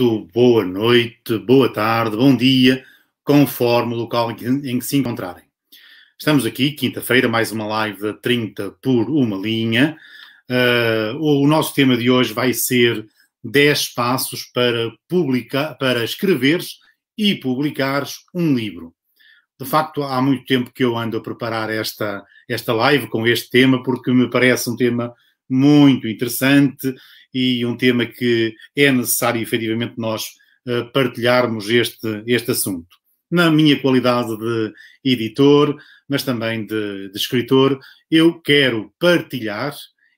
muito boa noite, boa tarde, bom dia, conforme o local em que, se encontrarem. Estamos aqui, quinta-feira, mais uma live 30 por uma linha. Uh, o nosso tema de hoje vai ser 10 passos para, publicar, para escreveres e publicares um livro. De facto, há muito tempo que eu ando a preparar esta, esta live com este tema, porque me parece um tema muito interessante e um tema que é necessário efetivamente nós eh, partilharmos este, este assunto. Na minha qualidade de editor, mas também de, de escritor, eu quero partilhar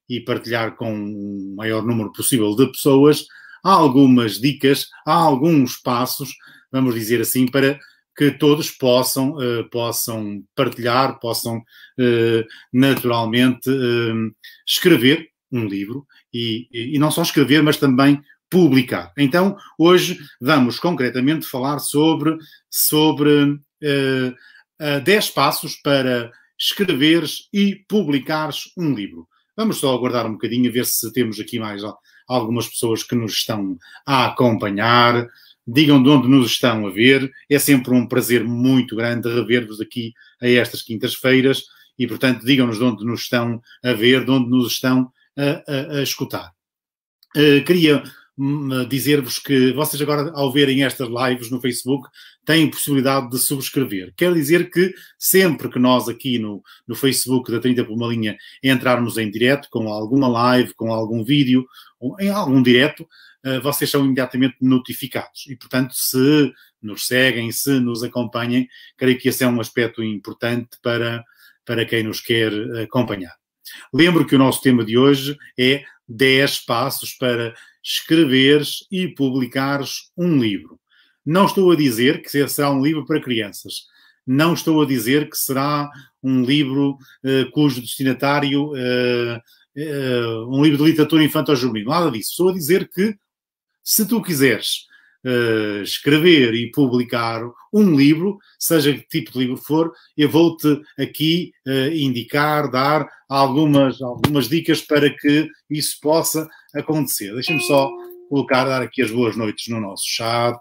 e partilhar com o maior número possível de pessoas algumas dicas, alguns passos, vamos dizer assim, para que todos possam, uh, possam partilhar, possam uh, naturalmente uh, escrever um livro e, e não só escrever, mas também publicar. Então, hoje vamos concretamente falar sobre, sobre uh, uh, 10 passos para escreveres e publicares um livro. Vamos só aguardar um bocadinho, a ver se temos aqui mais algumas pessoas que nos estão a acompanhar. Digam de onde nos estão a ver. É sempre um prazer muito grande rever-vos aqui a estas quintas-feiras. E, portanto, digam-nos de onde nos estão a ver, de onde nos estão a, a, a escutar. Uh, queria hum, eh, dizer-vos que vocês agora, ao verem estas lives no Facebook, têm possibilidade de subscrever. Quer dizer que sempre que nós aqui no, no Facebook da 30 por uma linha entrarmos em direto, com alguma live, com algum vídeo, em algum direto, eh, vocês são imediatamente notificados. E, portanto, se nos seguem, se nos acompanhem, creio que esse é um aspecto importante para, para quem nos quer acompanhar. Lembro que o nosso tema de hoje é 10 passos para escreveres e publicares um livro. Não estou a dizer que será um livro para crianças. Não estou a dizer que será um livro eh, cujo destinatário. é um livro de literatura infantil ou juvenil. Nada disso. Estou a dizer que, se tu quiseres uh, escrever e publicar um livro, seja que tipo de livro for, eu vou-te aqui uh, indicar, dar algumas, algumas dicas para que isso possa acontecer. Deixa-me só colocar, dar aqui as boas noites no nosso chat,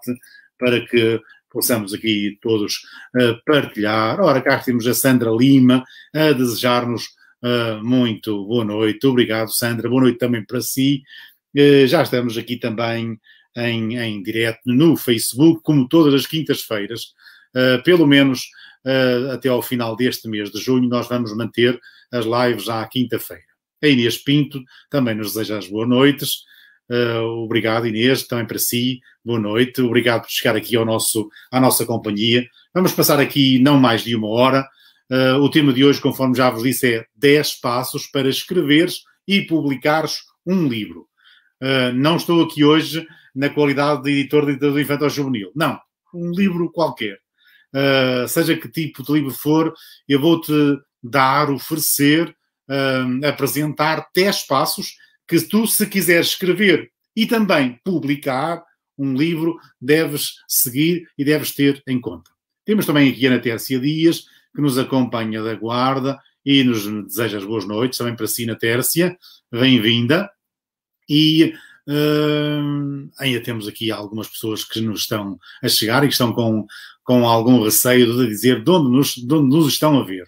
para que possamos aqui todos uh, partilhar. Ora, cá temos a Sandra Lima a desejar-nos uh, muito boa noite. Obrigado, Sandra. Boa noite também para si. Uh, já estamos aqui também em, em direto no Facebook, como todas as quintas-feiras, uh, pelo menos uh, até ao final deste mês de junho, nós vamos manter as lives à quinta-feira. A Inês Pinto também nos deseja as boas noites. Uh, obrigado, Inês, também para si. Boa noite. Obrigado por chegar aqui ao nosso, à nossa companhia. Vamos passar aqui não mais de uma hora. Uh, o tema de hoje, conforme já vos disse, é 10 passos para escreveres e publicares um livro. Uh, não estou aqui hoje na qualidade de editor de literatura infantil juvenil. Não, um livro qualquer. Uh, seja que tipo de livro for, eu vou-te dar, oferecer, uh, apresentar 10 passos que tu, se quiseres escrever e também publicar um livro, deves seguir e deves ter em conta. Temos também aqui a Ana Tércia Dias, que nos acompanha da guarda e nos deseja as boas noites, também para si, Ana Tércia, bem-vinda. E ah, ainda temos aqui algumas pessoas que nos estão a chegar e que estão com, com algum receio de dizer de onde nos, de onde nos estão a ver.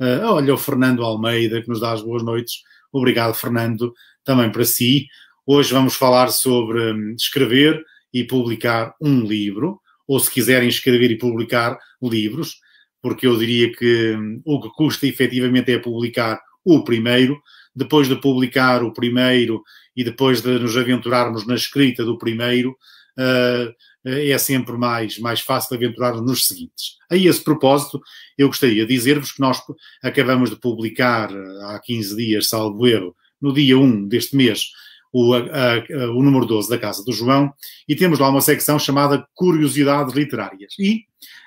Uh, olha, o Fernando Almeida, que nos dá as boas noites. Obrigado, Fernando, também para si. Hoje vamos falar sobre hum, escrever e publicar um livro, ou se quiserem escrever e publicar livros, porque eu diria que hum, o que custa efetivamente é publicar o primeiro. Depois de publicar o primeiro, e depois de nos aventurarmos na escrita do primeiro, eh, eh, é sempre mais, mais fácil aventurar nos seguintes. A esse propósito, eu gostaria de dizer-vos que nós acabamos de publicar eh, há 15 dias, salvo erro, no dia 1 deste mês, o, a, a, o número 12 da Casa do João, e temos lá uma secção chamada Curiosidades Literárias. E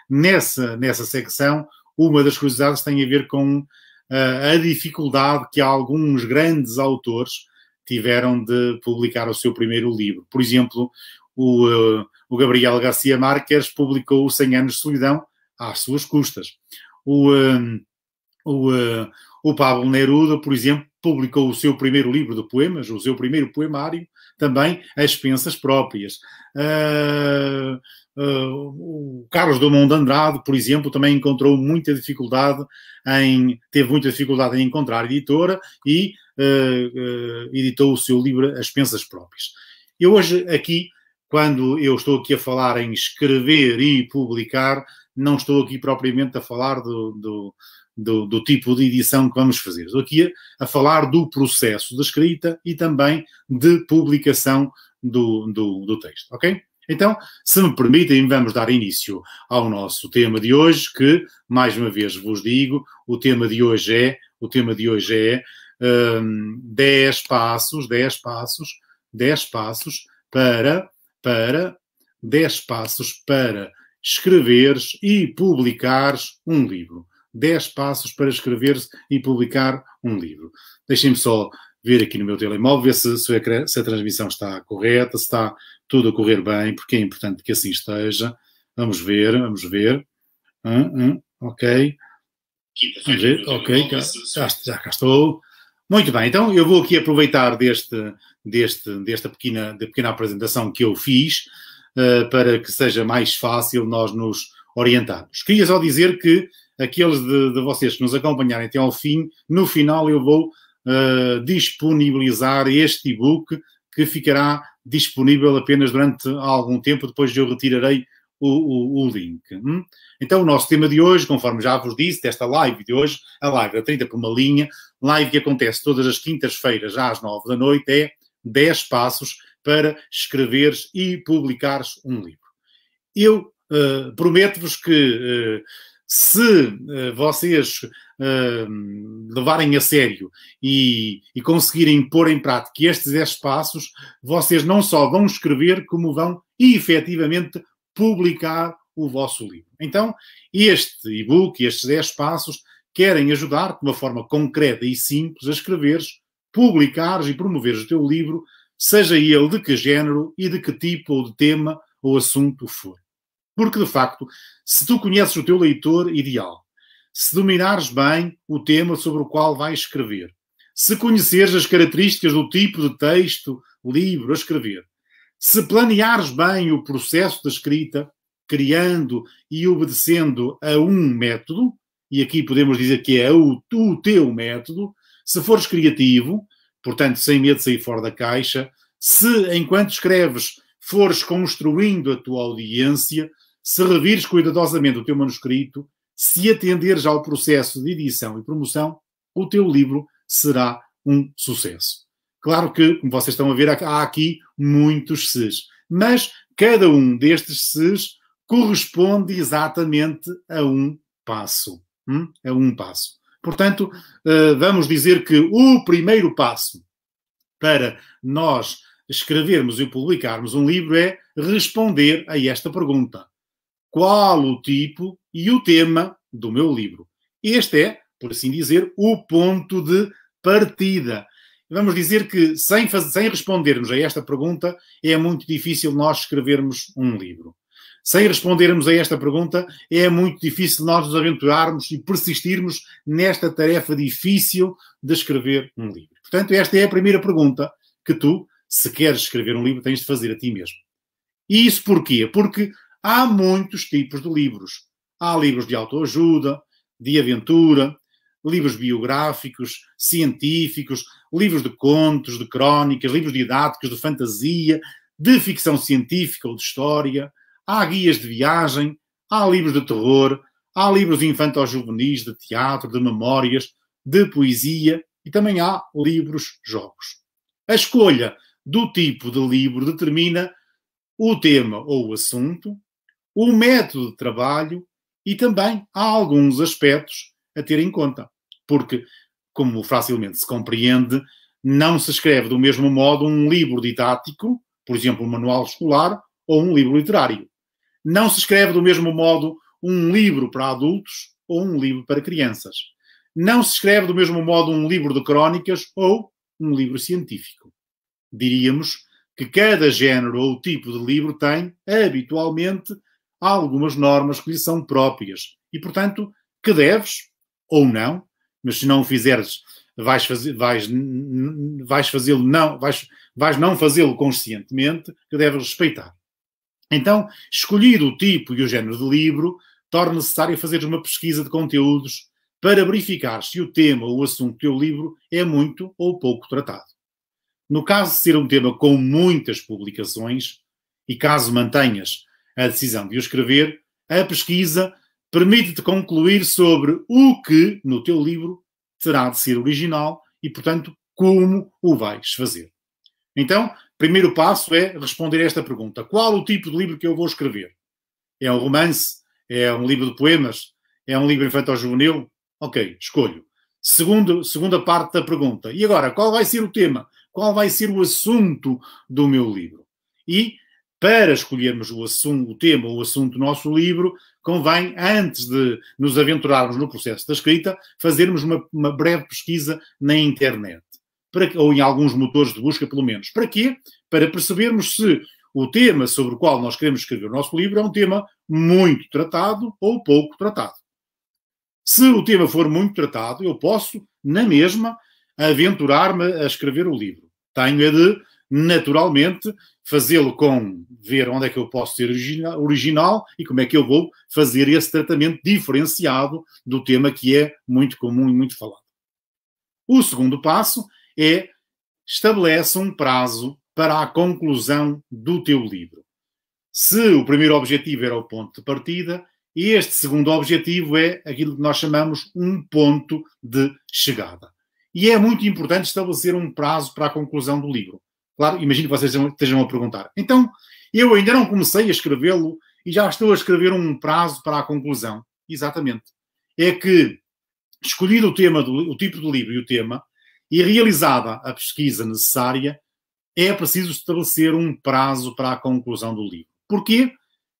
nessa, nessa secção, uma das curiosidades tem a ver com uh, a dificuldade que alguns grandes autores tiveram de publicar o seu primeiro livro. Por exemplo, o, eh, o Gabriel Garcia Marques publicou o 100 anos de solidão às suas custas. O, eh, o, eh, o Pablo Neruda, por exemplo, publicou o seu primeiro livro de poemas, o seu primeiro poemário, também às expensas próprias. Uh, Uh, o Carlos Domão de Andrade, por exemplo, também encontrou muita dificuldade em teve muita dificuldade em encontrar editora e uh, uh, editou o seu livro As Pensas Próprias. Eu hoje aqui, quando eu estou aqui a falar em escrever e publicar, não estou aqui propriamente a falar do, do, do, do tipo de edição que vamos fazer. Estou aqui a, a falar do processo de escrita e também de publicação do, do, do texto, ok? Então, se me permitem, vamos dar início ao nosso tema de hoje, que, mais uma vez vos digo, o tema de hoje é, o tema de hoje é um, 10 passos, 10 passos, 10 passos para, para, 10 passos para escreveres e publicares um livro. 10 passos para escrever e publicar um livro. Deixem-me só ver aqui no meu telemóvel, ver se, se, a, se a transmissão está correta, se está tudo a correr bem, porque é importante que assim esteja. Vamos ver, vamos ver. Hum, hum, ok. Vamos ver, ok, cá, já, já cá estou. Muito bem, então eu vou aqui aproveitar deste, deste, desta pequena, de pequena apresentação que eu fiz uh, para que seja mais fácil nós nos orientarmos. Queria só dizer que aqueles de, de vocês que nos acompanharem até ao fim, no final eu vou uh, disponibilizar este e-book que ficará disponível apenas durante algum tempo, depois eu retirarei o, o, o link. Hum? Então, o nosso tema de hoje, conforme já vos disse, desta live de hoje, a live da 30 por uma linha, live que acontece todas as quintas-feiras às 9 da noite, é 10 passos para escreveres e publicares um livro. Eu uh, prometo-vos que uh, se uh, vocês uh, levarem a sério e, e, conseguirem pôr em prática estes 10 passos, vocês não só vão escrever, como vão efetivamente publicar o vosso livro. Então, este e-book, estes 10 passos, querem ajudar de uma forma concreta e simples a escreveres, publicares e promoveres o teu livro, seja ele de que género e de que tipo ou de tema ou assunto for. Porque, de facto, se tu conheces o teu leitor ideal, se dominares bem o tema sobre o qual vais escrever, se conheceres as características do tipo de texto, livro a escrever, se planeares bem o processo da escrita, criando e obedecendo a um método, e aqui podemos dizer que é o, o teu método, se fores criativo, portanto, sem medo de sair fora da caixa, se enquanto escreves fores construindo a tua audiência, se revires cuidadosamente o teu manuscrito, se atenderes ao processo de edição e promoção, o teu livro será um sucesso. Claro que, como vocês estão a ver, há aqui muitos ses, mas cada um destes ses corresponde exatamente a um passo. Hum? A um passo. Portanto, eh, vamos dizer que o primeiro passo para nós escrevermos e publicarmos um livro é responder a esta pergunta qual o tipo e o tema do meu livro. Este é, por assim dizer, o ponto de partida. Vamos dizer que, sem, fazer, sem respondermos a esta pergunta, é muito difícil nós escrevermos um livro. Sem respondermos a esta pergunta, é muito difícil nós nos aventurarmos e persistirmos nesta tarefa difícil de escrever um livro. Portanto, esta é a primeira pergunta que tu, se queres escrever um livro, tens de fazer a ti mesmo. E isso porquê? Porque Há muitos tipos de livros. Há livros de autoajuda, de aventura, livros biográficos, científicos, livros de contos, de crónicas, livros didáticos, de fantasia, de ficção científica ou de história. Há guias de viagem, há livros de terror, há livros infanto-juvenis, de teatro, de memórias, de poesia e também há livros-jogos. A escolha do tipo de livro determina o tema ou o assunto, o método de trabalho e também há alguns aspectos a ter em conta. Porque, como facilmente se compreende, não se escreve do mesmo modo um livro didático, por exemplo, um manual escolar, ou um livro literário. Não se escreve do mesmo modo um livro para adultos ou um livro para crianças. Não se escreve do mesmo modo um livro de crónicas ou um livro científico. Diríamos que cada género ou tipo de livro tem, habitualmente, há algumas normas que lhe são próprias e, portanto, que deves ou não, mas se não o fizeres, vais, faz, vais, vais fazê-lo não, vais, vais não fazê-lo conscientemente, que deves respeitar. Então, escolhido o tipo e o género de livro, torna necessário fazer uma pesquisa de conteúdos para verificar se o tema ou o assunto do teu livro é muito ou pouco tratado. No caso de ser um tema com muitas publicações, e caso mantenhas a decisão de o escrever, a pesquisa permite-te concluir sobre o que, no teu livro, terá de ser original e, portanto, como o vais fazer. Então, primeiro passo é responder esta pergunta: qual o tipo de livro que eu vou escrever? É um romance? É um livro de poemas? É um livro infantil-juvenil? Ok, escolho. Segundo, segunda parte da pergunta. E agora, qual vai ser o tema? Qual vai ser o assunto do meu livro? E para escolhermos o, assunto, o tema ou o assunto do nosso livro, convém, antes de nos aventurarmos no processo da escrita, fazermos uma, uma breve pesquisa na internet, para, ou em alguns motores de busca, pelo menos. Para quê? Para percebermos se o tema sobre o qual nós queremos escrever o nosso livro é um tema muito tratado ou pouco tratado. Se o tema for muito tratado, eu posso, na mesma, aventurar-me a escrever o livro. Tenho a de naturalmente, fazê-lo com ver onde é que eu posso ser original, original e como é que eu vou fazer esse tratamento diferenciado do tema que é muito comum e muito falado. O segundo passo é estabelece um prazo para a conclusão do teu livro. Se o primeiro objetivo era o ponto de partida, este segundo objetivo é aquilo que nós chamamos um ponto de chegada. E é muito importante estabelecer um prazo para a conclusão do livro. Claro, imagino que vocês estejam a perguntar. Então, eu ainda não comecei a escrevê-lo e já estou a escrever um prazo para a conclusão. Exatamente. É que, escolhido o tema, do, o tipo do livro e o tema, e realizada a pesquisa necessária, é preciso estabelecer um prazo para a conclusão do livro. Porquê?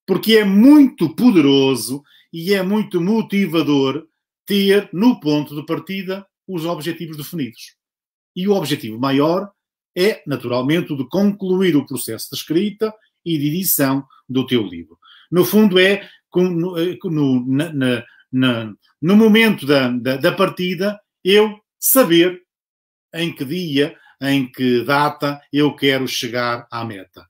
Porque é muito poderoso e é muito motivador ter no ponto de partida os objetivos definidos. E o objetivo maior é, naturalmente, o de concluir o processo de escrita e de edição do teu livro. No fundo, é no, eh, no, na, na, no momento da, da, da partida eu saber em que dia, em que data eu quero chegar à meta.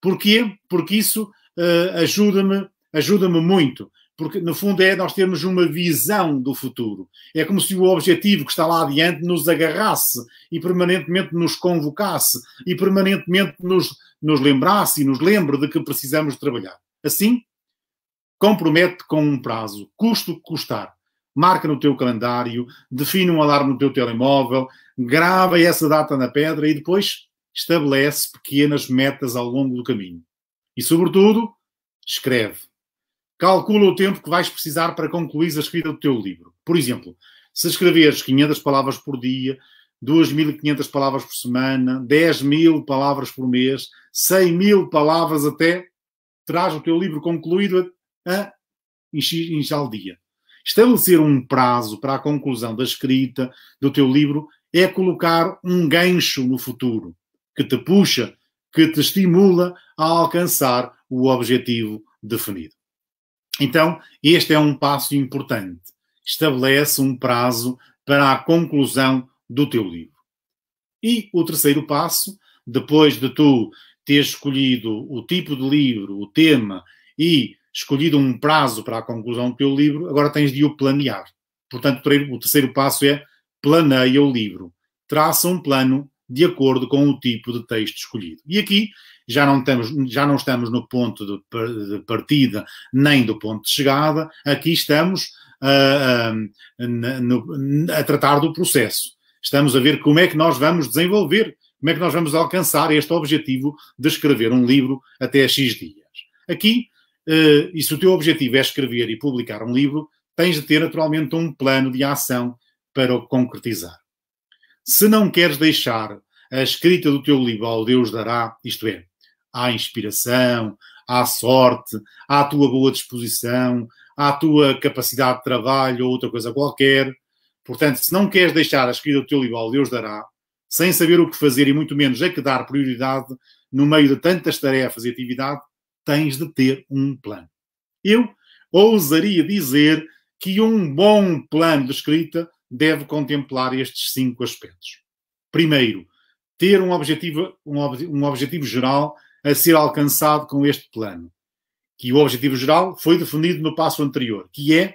Porquê? Porque isso uh, ajuda-me ajuda-me muito porque, no fundo, é nós termos uma visão do futuro. É como se o objetivo que está lá adiante nos agarrasse e permanentemente nos convocasse e permanentemente nos, nos lembrasse e nos lembre de que precisamos trabalhar. Assim, compromete com um prazo, custo que custar. Marca no teu calendário, define um alarme no teu telemóvel, grava essa data na pedra e depois estabelece pequenas metas ao longo do caminho. E, sobretudo, escreve Calcula o tempo que vais precisar para concluir a escrita do teu livro. Por exemplo, se escreveres 500 palavras por dia, 2.500 palavras por semana, 10.000 palavras por mês, 100.000 palavras até, terás o teu livro concluído a inchal dia. Estabelecer um prazo para a conclusão da escrita do teu livro é colocar um gancho no futuro que te puxa, que te estimula a alcançar o objetivo definido. Então, este é um passo importante. Estabelece um prazo para a conclusão do teu livro. E o terceiro passo, depois de tu ter escolhido o tipo de livro, o tema e escolhido um prazo para a conclusão do teu livro, agora tens de o planear. Portanto, o terceiro passo é planeia o livro. Traça um plano de acordo com o tipo de texto escolhido. E aqui já não, temos, já não estamos no ponto de, partida nem do ponto de chegada, aqui estamos a, a, a, a tratar do processo. Estamos a ver como é que nós vamos desenvolver, como é que nós vamos alcançar este objetivo de escrever um livro até X dias. Aqui, ah, e se o teu objetivo é escrever e publicar um livro, tens de ter naturalmente um plano de ação para o concretizar. Se não queres deixar a escrita do teu livro ao Deus dará, isto é, à inspiração, à sorte, à tua boa disposição, à tua capacidade de trabalho ou outra coisa qualquer. Portanto, se não queres deixar a escrita do teu livro Deus dará, sem saber o que fazer e muito menos a que dar prioridade no meio de tantas tarefas e atividade, tens de ter um plano. Eu ousaria dizer que um bom plano de escrita deve contemplar estes cinco aspectos. Primeiro, ter um objetivo, um, ob um objetivo geral a ser alcançado com este plano, que o objetivo geral foi definido no passo anterior, que é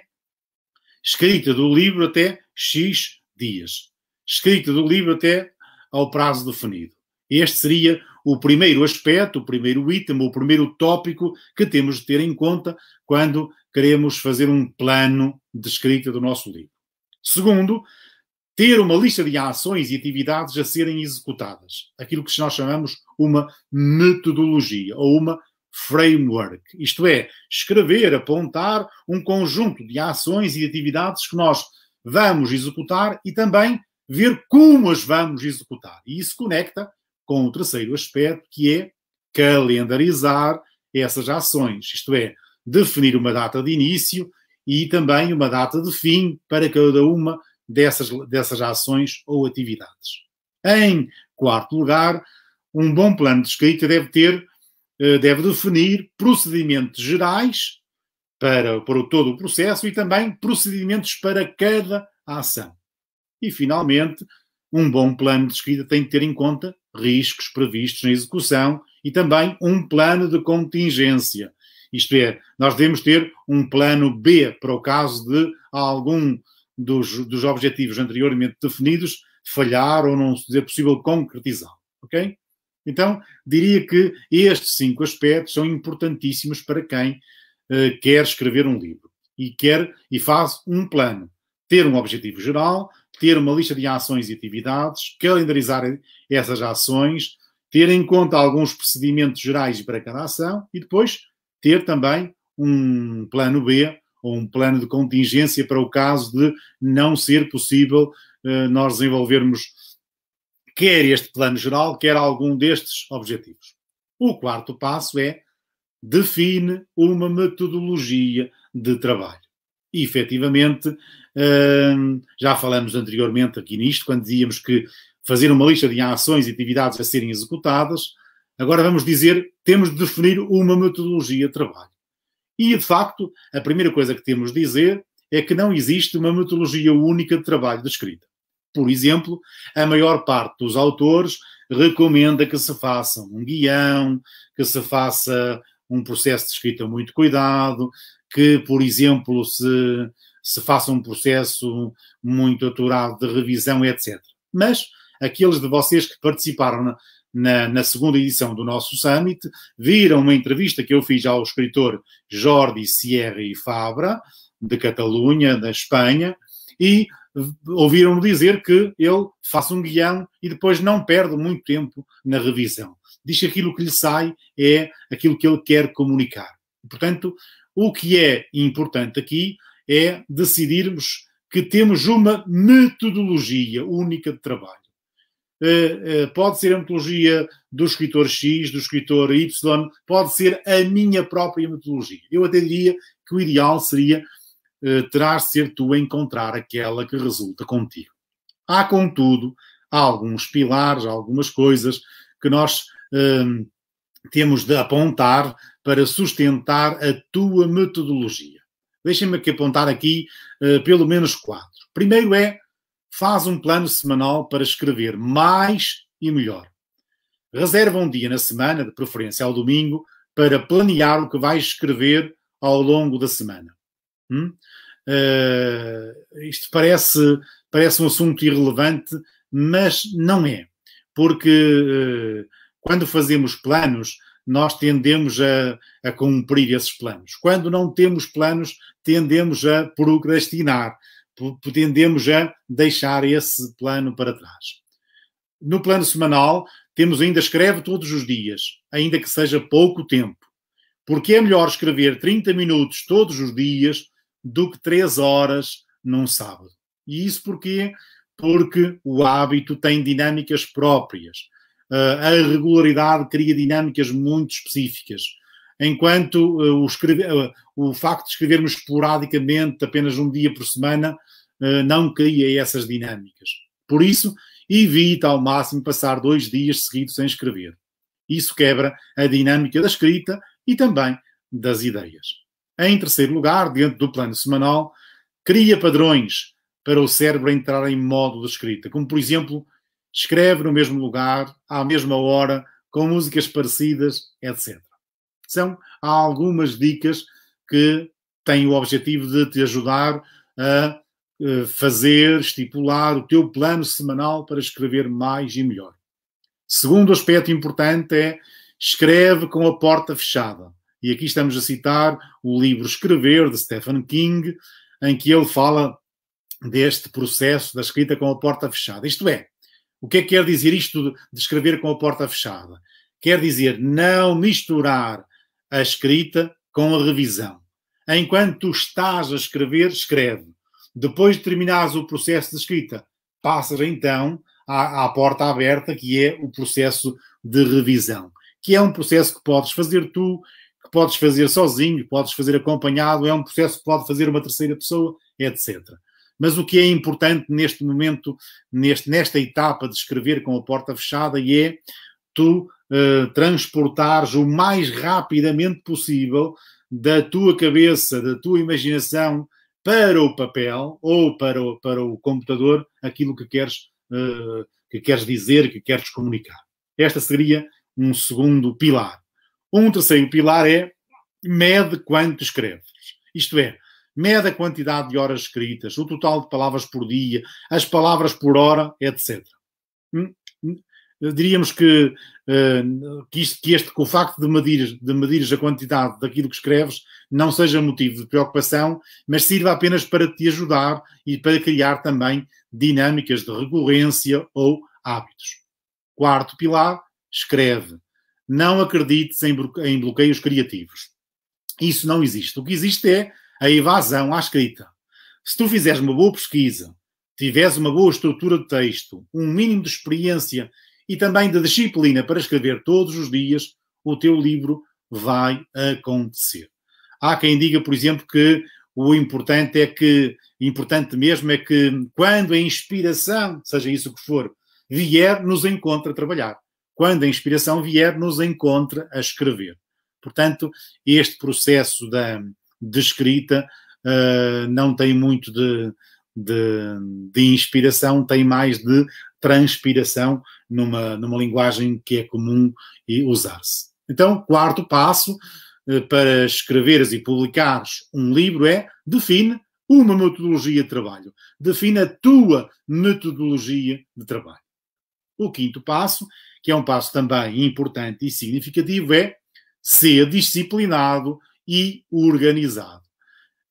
escrita do livro até X dias, escrita do livro até ao prazo definido. Este seria o primeiro aspecto, o primeiro item, o primeiro tópico que temos de ter em conta quando queremos fazer um plano de escrita do nosso livro. Segundo, ter uma lista de ações e atividades a serem executadas, aquilo que nós chamamos uma metodologia ou uma framework, isto é, escrever, apontar um conjunto de ações e atividades que nós vamos executar e também ver como as vamos executar. E isso conecta com o terceiro aspecto, que é calendarizar essas ações, isto é, definir uma data de início e também uma data de fim para cada uma dessas, dessas ações ou atividades. Em quarto lugar, um bom plano de escrita deve ter, eh, deve definir procedimentos gerais para, para todo o processo e também procedimentos para cada ação. E, finalmente, um bom plano de escrita tem que ter em conta riscos previstos na execução e também um plano de contingência. Isto é, nós devemos ter um plano B para o caso de algum dos, dos objetivos anteriormente definidos falhar ou não ser possível concretizar. Ok? Então, diria que estes cinco aspectos são importantíssimos para quem uh, quer escrever um livro e quer e faz um plano. Ter um objetivo geral, ter uma lista de ações e atividades, calendarizar essas ações, ter em conta alguns procedimentos gerais para cada ação e depois ter também um plano B ou um plano de contingência para o caso de não ser possível uh, nós desenvolvermos quer este plano geral, quer algum destes objetivos. O quarto passo é define uma metodologia de trabalho. E, efetivamente, hum, já falamos anteriormente aqui nisto, quando dizíamos que fazer uma lista de ações e atividades a serem executadas, agora vamos dizer, temos de definir uma metodologia de trabalho. E, de facto, a primeira coisa que temos de dizer é que não existe uma metodologia única de trabalho descrita por exemplo, a maior parte dos autores recomenda que se faça um guião, que se faça um processo de escrita muito cuidado, que, por exemplo, se, se faça um processo muito aturado de revisão, etc. Mas aqueles de vocês que participaram na, na, na, segunda edição do nosso Summit, viram uma entrevista que eu fiz ao escritor Jordi Sierra e Fabra, de Catalunha, da Espanha, e ouviram me dizer que ele faz um guião e depois não perde muito tempo na revisão. Diz que aquilo que lhe sai é aquilo que ele quer comunicar. Portanto, o que é importante aqui é decidirmos que temos uma metodologia única de trabalho. Eh, eh, pode ser a metodologia do escritor X, do escritor Y, pode ser a minha própria metodologia. Eu até diria que o ideal seria eh, terás ser tu a encontrar aquela que resulta contigo. Há, contudo, alguns pilares, algumas coisas que nós hum, temos de apontar para sustentar a tua metodologia. Deixem-me aqui apontar aqui uh, pelo menos quatro. Primeiro é, faz um plano semanal para escrever mais e melhor. Reserva um dia na semana, de preferência ao domingo, para planear o que vais escrever ao longo da semana. Hum? Uh, isto parece, parece um assunto irrelevante, mas não é, porque uh, quando fazemos planos, nós tendemos a, a, cumprir esses planos. Quando não temos planos, tendemos a procrastinar, tendemos a deixar esse plano para trás. No plano semanal, temos ainda escreve todos os dias, ainda que seja pouco tempo, porque é melhor escrever 30 minutos todos os dias do que três horas num sábado. E isso porquê? Porque o hábito tem dinâmicas próprias. Uh, a regularidade cria dinâmicas muito específicas. Enquanto uh, o, escrever, uh, ah, o, facto de escrevermos esporadicamente, apenas um dia por semana, não cria essas dinâmicas. Por isso, evita ao máximo passar dois dias seguidos sem escrever. Isso quebra a dinâmica da escrita e também das ideias. Em terceiro lugar, diante do plano semanal, cria padrões para o cérebro entrar em modo de escrita, como por exemplo, escreve no mesmo lugar, à mesma hora, com músicas parecidas, etc. São algumas dicas que têm o objetivo de te ajudar a eh, fazer, estipular o teu plano semanal para escrever mais e melhor. Segundo aspecto importante é escreve com a porta fechada. E aqui estamos a citar o livro Escrever, de Stephen King, em que ele fala deste processo da escrita com a porta fechada. Isto é, o que é que quer dizer isto de escrever com a porta fechada? Quer dizer não misturar a escrita com a revisão. Enquanto estás a escrever, escreve. Depois de terminares o processo de escrita, passas então à, à porta aberta, que é o processo de revisão, que é um processo que podes fazer tu que podes fazer sozinho, podes fazer acompanhado, é um processo que pode fazer uma terceira pessoa, etc. Mas o que é importante neste momento, neste, nesta etapa de escrever com a porta fechada, e é tu eh, transportares o mais rapidamente possível da tua cabeça, da tua imaginação para o papel ou para o, para o computador aquilo que queres, eh, que queres dizer, que queres comunicar. Esta seria um segundo pilar. Um terceiro pilar é mede quanto escreves. Isto é, mede a quantidade de horas escritas, o total de palavras por dia, as palavras por hora, etc. Hum? Hum? Diríamos que, eh, que, isto, que este, que o facto de medir, de medir a quantidade daquilo que escreves não seja motivo de preocupação, mas sirva apenas para te ajudar e para criar também dinâmicas de recorrência ou hábitos. Quarto pilar, escreve não acredites em bloqueios criativos. Isso não existe. O que existe é a evasão à escrita. Se tu fizeres uma boa pesquisa, tiveres uma boa estrutura de texto, um mínimo de experiência e também de disciplina para escrever todos os dias, o teu livro vai acontecer. Há quem diga, por exemplo, que o importante é que, importante mesmo é que quando a inspiração, seja isso que for, vier, nos encontra a trabalhar quando a inspiração vier, nos encontra a escrever. Portanto, este processo da, de escrita uh, não tem muito de, de, de, inspiração, tem mais de transpiração numa, numa linguagem que é comum e usar-se. Então, quarto passo uh, para escreveres e publicares um livro é define uma metodologia de trabalho. Define a tua metodologia de trabalho. O quinto passo, que é um passo também importante e significativo, é ser disciplinado e organizado.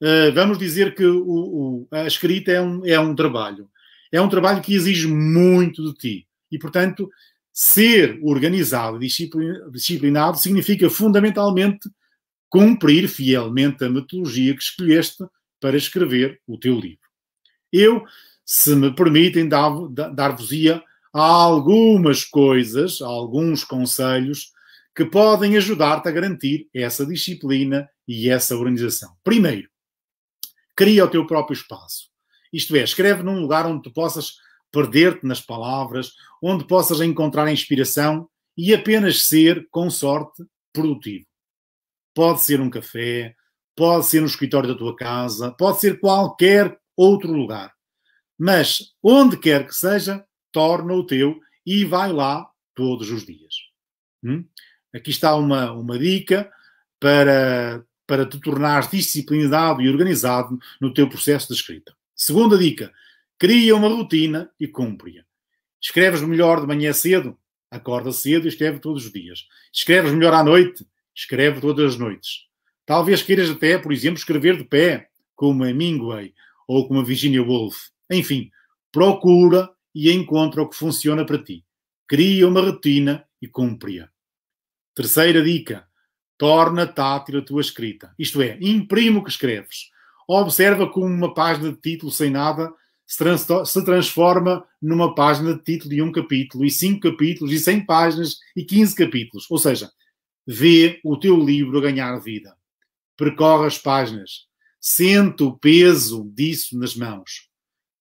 Ah, vamos dizer que o, o, a escrita é um, é um trabalho. É um trabalho que exige muito de ti. E, portanto, ser organizado e disciplinado significa fundamentalmente cumprir fielmente a metodologia que escolheste para escrever o teu livro. Eu, se me permitem, dar-vos-ia há algumas coisas, alguns conselhos que podem ajudar-te a garantir essa disciplina e essa organização. Primeiro, cria o teu próprio espaço. Isto é, escreve num lugar onde tu possas perder-te nas palavras, onde possas encontrar inspiração e apenas ser, com sorte, produtivo. Pode ser um café, pode ser no escritório da tua casa, pode ser qualquer outro lugar. Mas, onde quer que seja, torna-o teu e vai lá todos os dias. Hum? Aqui está uma, uma dica para, para te tornares disciplinado e organizado no teu processo de escrita. Segunda dica, cria uma rotina e cumpre-a. Escreves melhor de manhã cedo? Acorda cedo e escreve todos os dias. Escreves melhor à noite? Escreve todas as noites. Talvez queiras até, por exemplo, escrever de pé, como Mingway ou como a Virginia Woolf. Enfim, procura e encontra o que funciona para ti. Cria uma rotina e cumpre-a. Terceira dica: torna tátil a tua escrita. Isto é, imprime o que escreves. Observa como uma página de título sem nada se transforma numa página de título de um capítulo, e cinco capítulos, e cem páginas, e quinze capítulos. Ou seja, vê o teu livro a ganhar vida. Percorre as páginas. Sente o peso disso nas mãos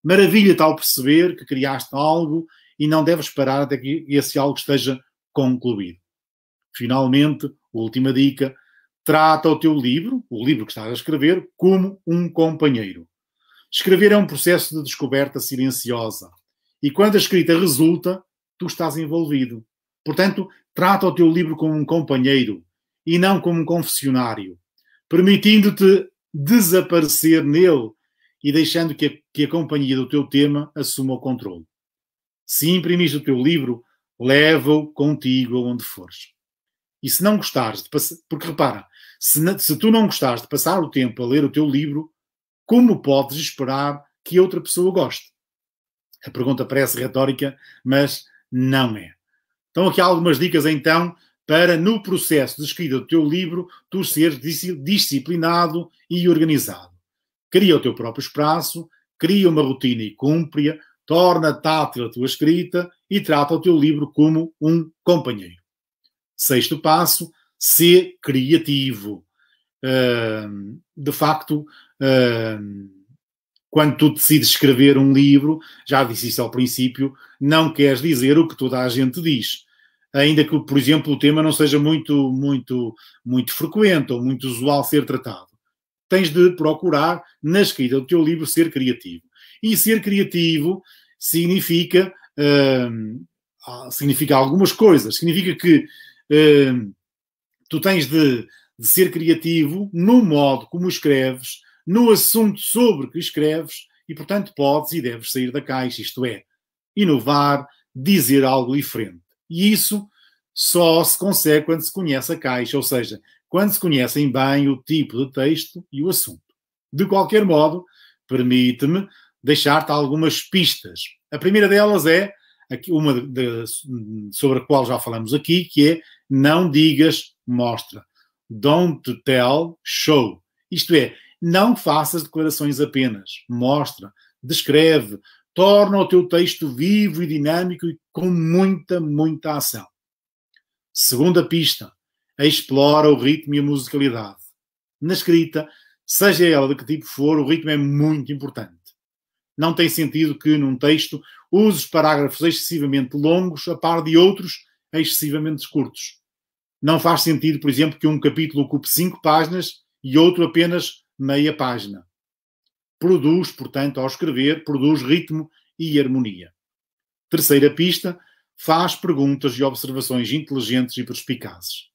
maravilha-te ao perceber que criaste algo e não deves parar até que esse algo esteja concluído. Finalmente, última dica, trata o teu livro, o livro que estás a escrever, como um companheiro. Escrever é um processo de descoberta silenciosa. E quando a escrita resulta, tu estás envolvido. Portanto, trata o teu livro como um companheiro e não como um confessionário, permitindo-te desaparecer nele e deixando que a, que a companhia do teu tema assuma o controle. Se imprimiste o teu livro, leva-o contigo aonde fores. E se não gostares de passar, porque repara, se, se tu não gostares de passar o tempo a ler o teu livro, como podes esperar que outra pessoa goste? A pergunta parece retórica, mas não é. Então, aqui há algumas dicas então para, no processo de escrita do teu livro, tu seres disciplinado e organizado cria o teu próprio espaço, cria uma rotina e cumpre-a, torna tátil a tua escrita e trata o teu livro como um companheiro. Sexto passo, ser criativo. Uh, de facto, uh, quando tu decides escrever um livro, já disse isso ao princípio, não queres dizer o que toda a gente diz. Ainda que, por exemplo, o tema não seja muito, muito, muito frequente ou muito usual ser tratado tens de procurar, na escrita do teu livro, ser criativo. E ser criativo significa, uh, significa algumas coisas. Significa que uh, tu tens de, de, ser criativo no modo como escreves, no assunto sobre que escreves, e, portanto, podes e deves sair da caixa, isto é, inovar, dizer algo diferente. E isso só se consegue quando se conhece a caixa, ou seja, quando se conhecem bem o tipo de texto e o assunto. De qualquer modo, permite-me deixar-te algumas pistas. A primeira delas é uma de, sobre a qual já falamos aqui, que é não digas mostra. Don't tell, show. Isto é, não faças declarações apenas. Mostra, descreve, torna o teu texto vivo e dinâmico e com muita, muita ação. Segunda pista, explora o ritmo e a musicalidade. Na escrita, seja ela de que tipo for, o ritmo é muito importante. Não tem sentido que, num texto, uses parágrafos excessivamente longos a par de outros excessivamente curtos. Não faz sentido, por exemplo, que um capítulo ocupe cinco páginas e outro apenas meia página. Produz, portanto, ao escrever, produz ritmo e harmonia. Terceira pista, faz perguntas e observações inteligentes e perspicazes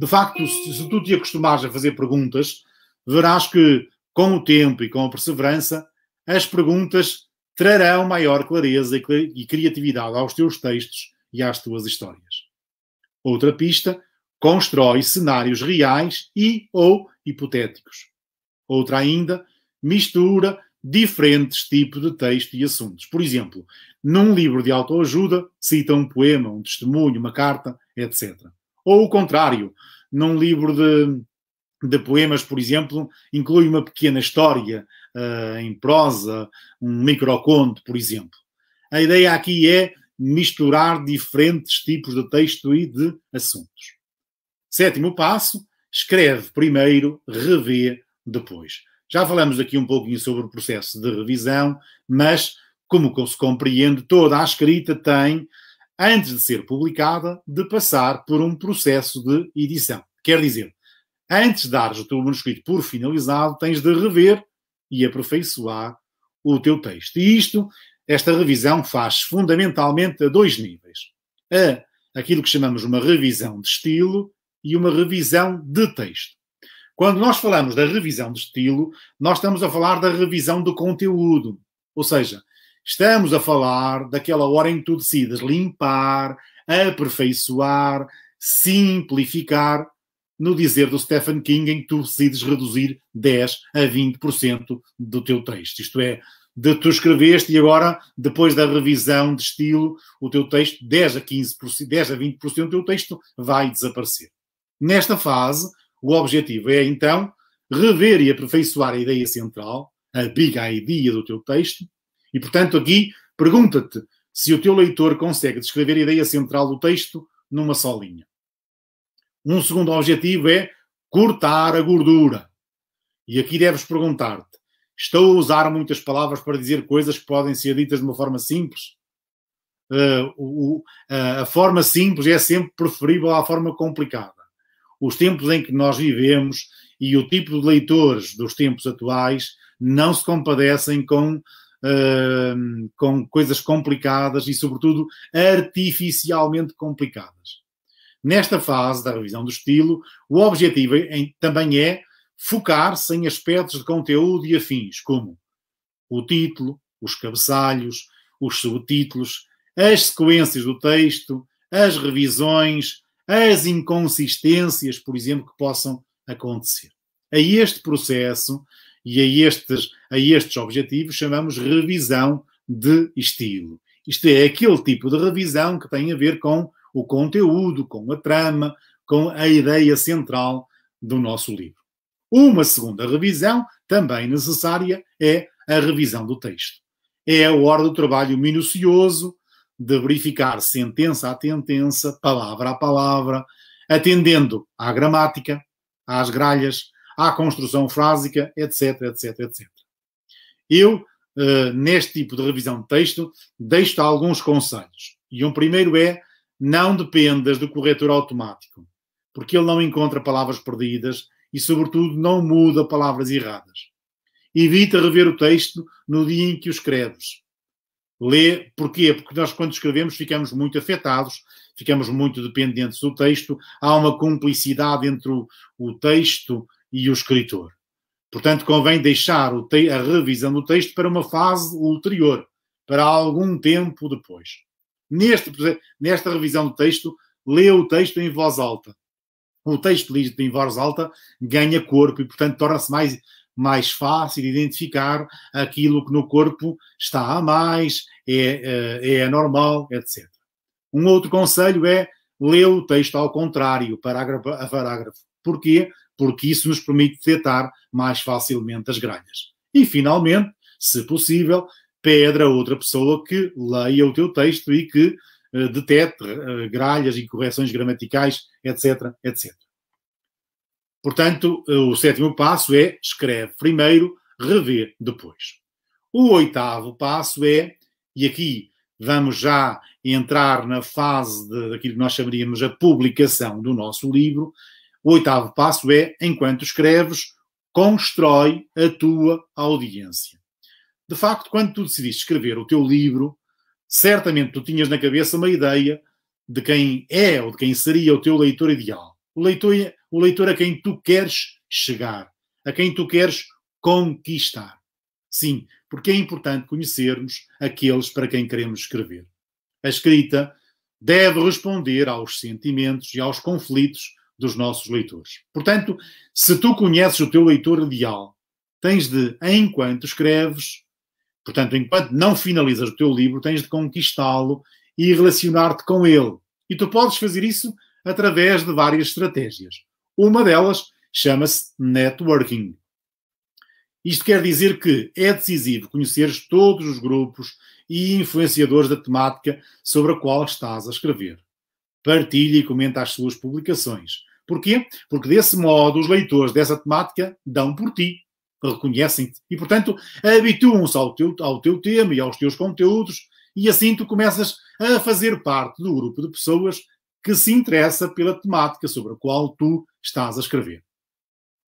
de facto, se tu te acostumares a fazer perguntas, verás que com o tempo e com a perseverança, as perguntas trarão maior clareza e criatividade aos teus textos e às tuas histórias. Outra pista, constrói cenários reais e ou hipotéticos. Outra ainda, mistura diferentes tipos de texto e assuntos. Por exemplo, num livro de autoajuda, cita um poema, um testemunho, uma carta, etc. Ou o contrário, num livro de, de poemas, por exemplo, inclui uma pequena história uh, em prosa, um microconto, por exemplo. A ideia aqui é misturar diferentes tipos de texto e de assuntos. Sétimo passo, escreve primeiro, revê depois. Já falamos aqui um pouquinho sobre o processo de revisão, mas, como se compreende, toda a escrita tem antes de ser publicada, de passar por um processo de edição. Quer dizer, antes de dares o teu manuscrito por finalizado, tens de rever e aperfeiçoar o teu texto. E isto, esta revisão faz fundamentalmente a dois níveis. A aquilo que chamamos uma revisão de estilo e uma revisão de texto. Quando nós falamos da revisão de estilo, nós estamos a falar da revisão do conteúdo. Ou seja, Estamos a falar daquela hora em que tu decides limpar, aperfeiçoar, simplificar no dizer do Stephen King em que tu decides reduzir 10 a 20% do teu texto. Isto é, de tu escreveste e agora, depois da revisão de estilo, o teu texto, 10 a 15%, 10 a 20% do teu texto vai desaparecer. Nesta fase, o objetivo é então rever e aperfeiçoar a ideia central, a big idea do teu texto, e, portanto, aqui pergunta-te se o teu leitor consegue descrever a ideia central do texto numa só linha. Um segundo objetivo é cortar a gordura. E aqui deves perguntar-te: estou a usar muitas palavras para dizer coisas que podem ser ditas de uma forma simples? Uh, o, uh, a forma simples é sempre preferível à forma complicada. Os tempos em que nós vivemos e o tipo de leitores dos tempos atuais não se compadecem com com coisas complicadas e, sobretudo, artificialmente complicadas. Nesta fase da revisão do estilo, o objetivo é, em, também é focar-se em aspectos de conteúdo e afins, como o título, os cabeçalhos, os subtítulos, as sequências do texto, as revisões, as inconsistências, por exemplo, que possam acontecer. A este processo e a estes, a estes objetivos chamamos revisão de estilo. Isto é, aquele tipo de revisão que tem a ver com o conteúdo, com a trama, com a ideia central do nosso livro. Uma segunda revisão, também necessária, é a revisão do texto. É a hora do trabalho minucioso, de verificar sentença a sentença, palavra a palavra, atendendo à gramática, às gralhas, à construção frásica, etc, etc, etc. Eu, eh, neste tipo de revisão de texto, deixo alguns conselhos. E um primeiro é, não dependas do corretor automático, porque ele não encontra palavras perdidas e, sobretudo, não muda palavras erradas. Evita rever o texto no dia em que o escreves. Lê, porquê? Porque nós, quando escrevemos, ficamos muito afetados, ficamos muito dependentes do texto, há uma cumplicidade entre o, o texto e o escritor. Portanto, convém deixar a revisão do texto para uma fase ulterior, para algum tempo depois. Neste, nesta revisão do texto, lê o texto em voz alta. O texto lido em voz alta ganha corpo e, portanto, torna-se mais, mais fácil identificar aquilo que no corpo está a mais, é, é, é anormal, etc. Um outro conselho é ler o texto ao contrário, parágrafo a parágrafo. Porquê? porque isso nos permite detectar mais facilmente as granhas. E, finalmente, se possível, pedra a outra pessoa que leia o teu texto e que uh, eh, detete uh, eh, gralhas e correções gramaticais, etc, etc. Portanto, uh, o sétimo passo é escreve primeiro, revê depois. O oitavo passo é, e aqui vamos já entrar na fase daquilo que nós chamaríamos a publicação do nosso livro, o oitavo passo é, enquanto escreves, constrói a tua audiência. De facto, quando tu decidiste escrever o teu livro, certamente tu tinhas na cabeça uma ideia de quem é ou de quem seria o teu leitor ideal. O leitor, o leitor a quem tu queres chegar, a quem tu queres conquistar. Sim, porque é importante conhecermos aqueles para quem queremos escrever. A escrita deve responder aos sentimentos e aos conflitos dos nossos leitores. Portanto, se tu conheces o teu leitor ideal, tens de, enquanto escreves, portanto, enquanto não finalizas o teu livro, tens de conquistá-lo e relacionar-te com ele. E tu podes fazer isso através de várias estratégias. Uma delas chama-se networking. Isto quer dizer que é decisivo conheceres todos os grupos e influenciadores da temática sobre a qual estás a escrever. Partilha e comenta as suas publicações. Porquê? Porque desse modo os leitores dessa temática dão por ti, reconhecem-te e, portanto, habituam-se ao teu, ao teu tema e aos teus conteúdos e assim tu começas a fazer parte do grupo de pessoas que se interessa pela temática sobre a qual tu estás a escrever.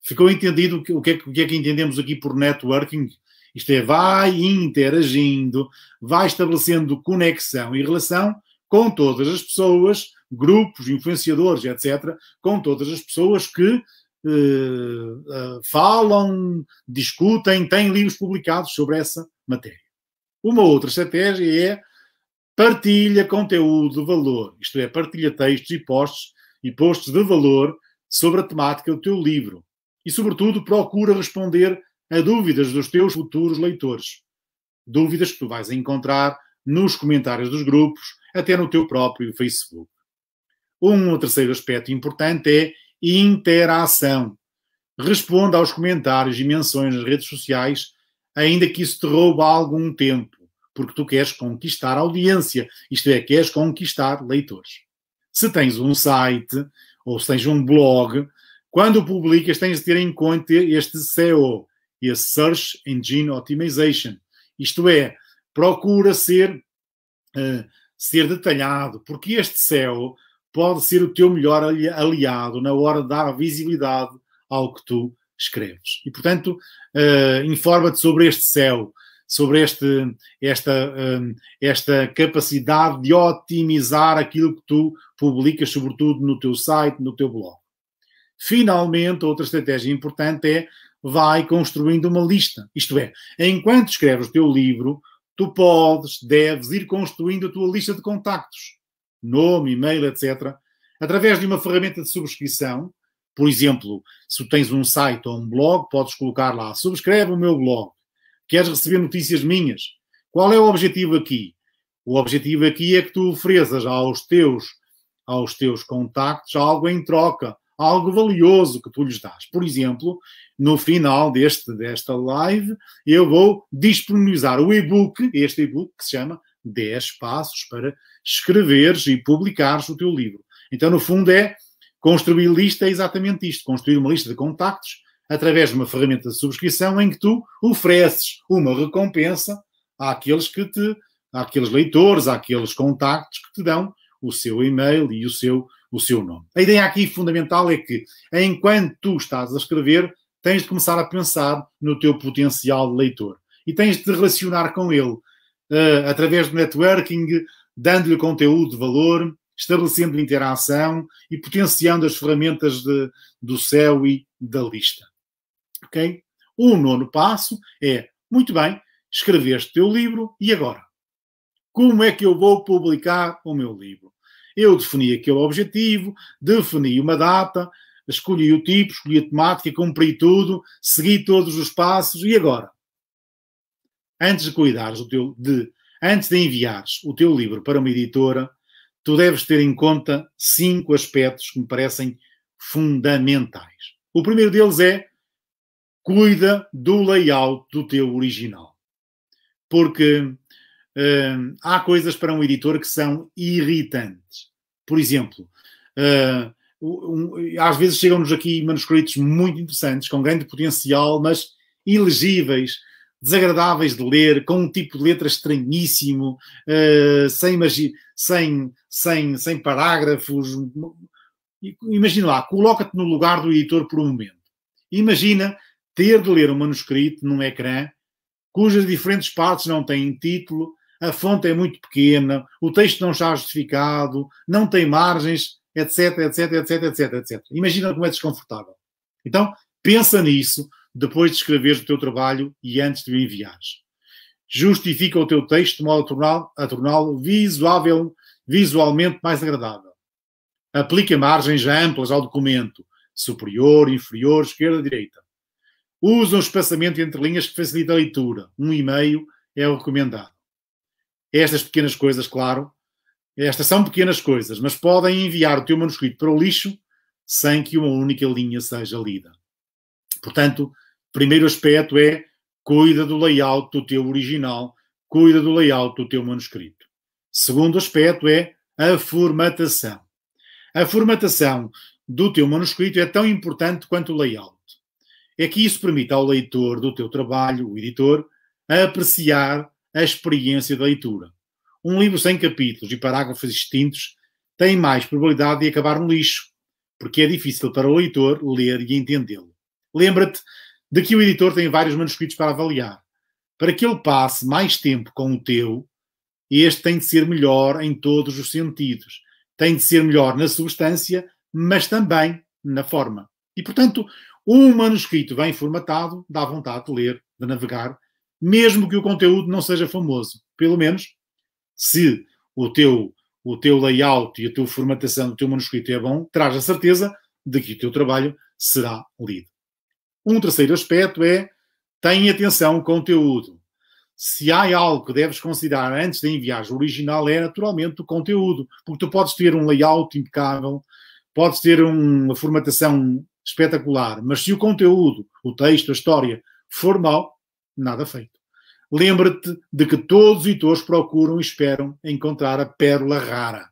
Ficou entendido o que é, o que, é que entendemos aqui por networking? Isto é, vai interagindo, vai estabelecendo conexão e relação com todas as pessoas grupos, influenciadores, etc., com todas as pessoas que eh, eh, falam, discutem, têm livros publicados sobre essa matéria. Uma outra estratégia é partilha conteúdo de valor, isto é, partilha textos e posts e posts de valor sobre a temática do teu livro. E, sobretudo, procura responder a dúvidas dos teus futuros leitores. Dúvidas que tu vais encontrar nos comentários dos grupos, até no teu próprio Facebook. Um terceiro aspecto importante é interação. Responda aos comentários e menções nas redes sociais, ainda que isso te rouba algum tempo, porque tu queres conquistar audiência, isto é, queres conquistar leitores. Se tens um site ou se tens um blog, quando publicas tens de ter em conta este SEO, esse Search Engine Optimization. Isto é, procura ser, uh, ser detalhado, porque este SEO pode ser o teu melhor aliado na hora de dar visibilidade ao que tu escreves. E, portanto, uh, informa-te sobre este céu, sobre este, esta, hum, esta capacidade de otimizar aquilo que tu publicas, sobretudo no teu site, no teu blog. Finalmente, outra estratégia importante é vai construindo uma lista. Isto é, enquanto escreves o teu livro, tu podes, deves ir construindo a tua lista de contactos nome, e-mail, etc., através de uma ferramenta de subscrição. Por exemplo, se tens um site ou um blog, podes colocar lá: subscreve o meu blog, queres receber notícias minhas. Qual é o objetivo aqui? O objetivo aqui é que tu ofereças aos teus, aos teus contactos algo em troca, algo valioso que tu lhes dás. Por exemplo, no final deste, desta live, eu vou disponibilizar o e-book, este e-book que se chama 10 passos para escreveres e publicares o teu livro. Então, no fundo, é construir lista é exatamente isto: construir uma lista de contactos através de uma ferramenta de subscrição em que tu ofereces uma recompensa àqueles que te, àqueles leitores, àqueles contactos que te dão o seu e-mail e o seu, o seu nome. A ideia aqui fundamental é que, enquanto tu estás a escrever, tens de começar a pensar no teu potencial leitor e tens de relacionar com ele uh, através do networking, dando-lhe conteúdo de valor, estabelecendo interação e potenciando as ferramentas de, do céu e da lista. Ok? O nono passo é, muito bem, escreveste o teu livro e agora? Como é que eu vou publicar o meu livro? Eu defini aquele objetivo, defini uma data, escolhi o tipo, escolhi a temática, cumpri tudo, segui todos os passos e agora? antes de cuidares o teu, de, antes de enviares o teu livro para uma editora, tu deves ter em conta cinco aspectos que me parecem fundamentais. O primeiro deles é cuida do layout do teu original. Porque uh, há coisas para um editor que são irritantes. Por exemplo, uh, um, às vezes chegam-nos aqui manuscritos muito interessantes, com grande potencial, mas ilegíveis desagradáveis de ler, com um tipo de letra estranhíssimo, uh, sem, sem, sem, sem parágrafos. Imagina lá, coloca-te no lugar do editor por um momento. Imagina ter de ler um manuscrito num ecrã cujas diferentes partes não têm título, a fonte é muito pequena, o texto não está justificado, não tem margens, etc, etc, etc, etc, etc. Imagina como é desconfortável. Então, pensa nisso, depois de escreveres o teu trabalho e antes de o enviares. Justifica o teu texto de modo a torná-lo visuável, visualmente mais agradável. Aplica margens amplas ao documento, superior, inferior, esquerda, direita. Usa um espaçamento entre linhas que facilita a leitura. Um e mail é o recomendado. Estas pequenas coisas, claro, estas são pequenas coisas, mas podem enviar o teu manuscrito para o lixo sem que uma única linha seja lida. Portanto, primeiro aspecto é cuida do layout do teu original, cuida do layout do teu manuscrito. Segundo aspecto é a formatação. A formatação do teu manuscrito é tão importante quanto o layout. É que isso permite ao leitor do teu trabalho, o editor, apreciar a experiência da leitura. Um livro sem capítulos e parágrafos distintos tem mais probabilidade de acabar no lixo, porque é difícil para o leitor ler e entendê-lo. Lembra-te Daqui o editor tem vários manuscritos para avaliar. Para que ele passe mais tempo com o teu, este tem de ser melhor em todos os sentidos. Tem de ser melhor na substância, mas também na forma. E, portanto, um manuscrito bem formatado dá vontade de ler, de navegar, mesmo que o conteúdo não seja famoso. Pelo menos, se o teu, o teu layout e a tua formatação do teu manuscrito é bom, traz a certeza de que o teu trabalho será lido. Um terceiro aspecto é tem atenção ao conteúdo. Se há algo que deves considerar antes de enviar o original é naturalmente o conteúdo, porque tu podes ter um layout impecável, podes ter uma formatação espetacular, mas se o conteúdo, o texto, a história for mal, nada feito. Lembra-te de que todos os editores procuram e esperam encontrar a pérola rara.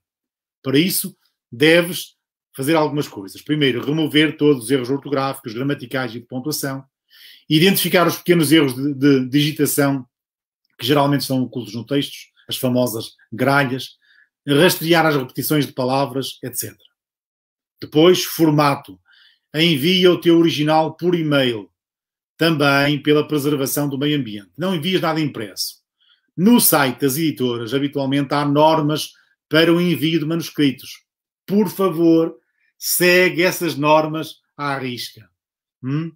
Para isso, deves fazer algumas coisas. Primeiro, remover todos os erros ortográficos, gramaticais e de pontuação. Identificar os pequenos erros de, de digitação que geralmente estão ocultos no texto, as famosas gralhas. Rastrear as repetições de palavras, etc. Depois, formato. Envia o teu original por e-mail. Também pela preservação do meio ambiente. Não envias nada impresso. No site das editoras, habitualmente há normas para o envio de manuscritos. Por favor, segue essas normas à risca. Hum?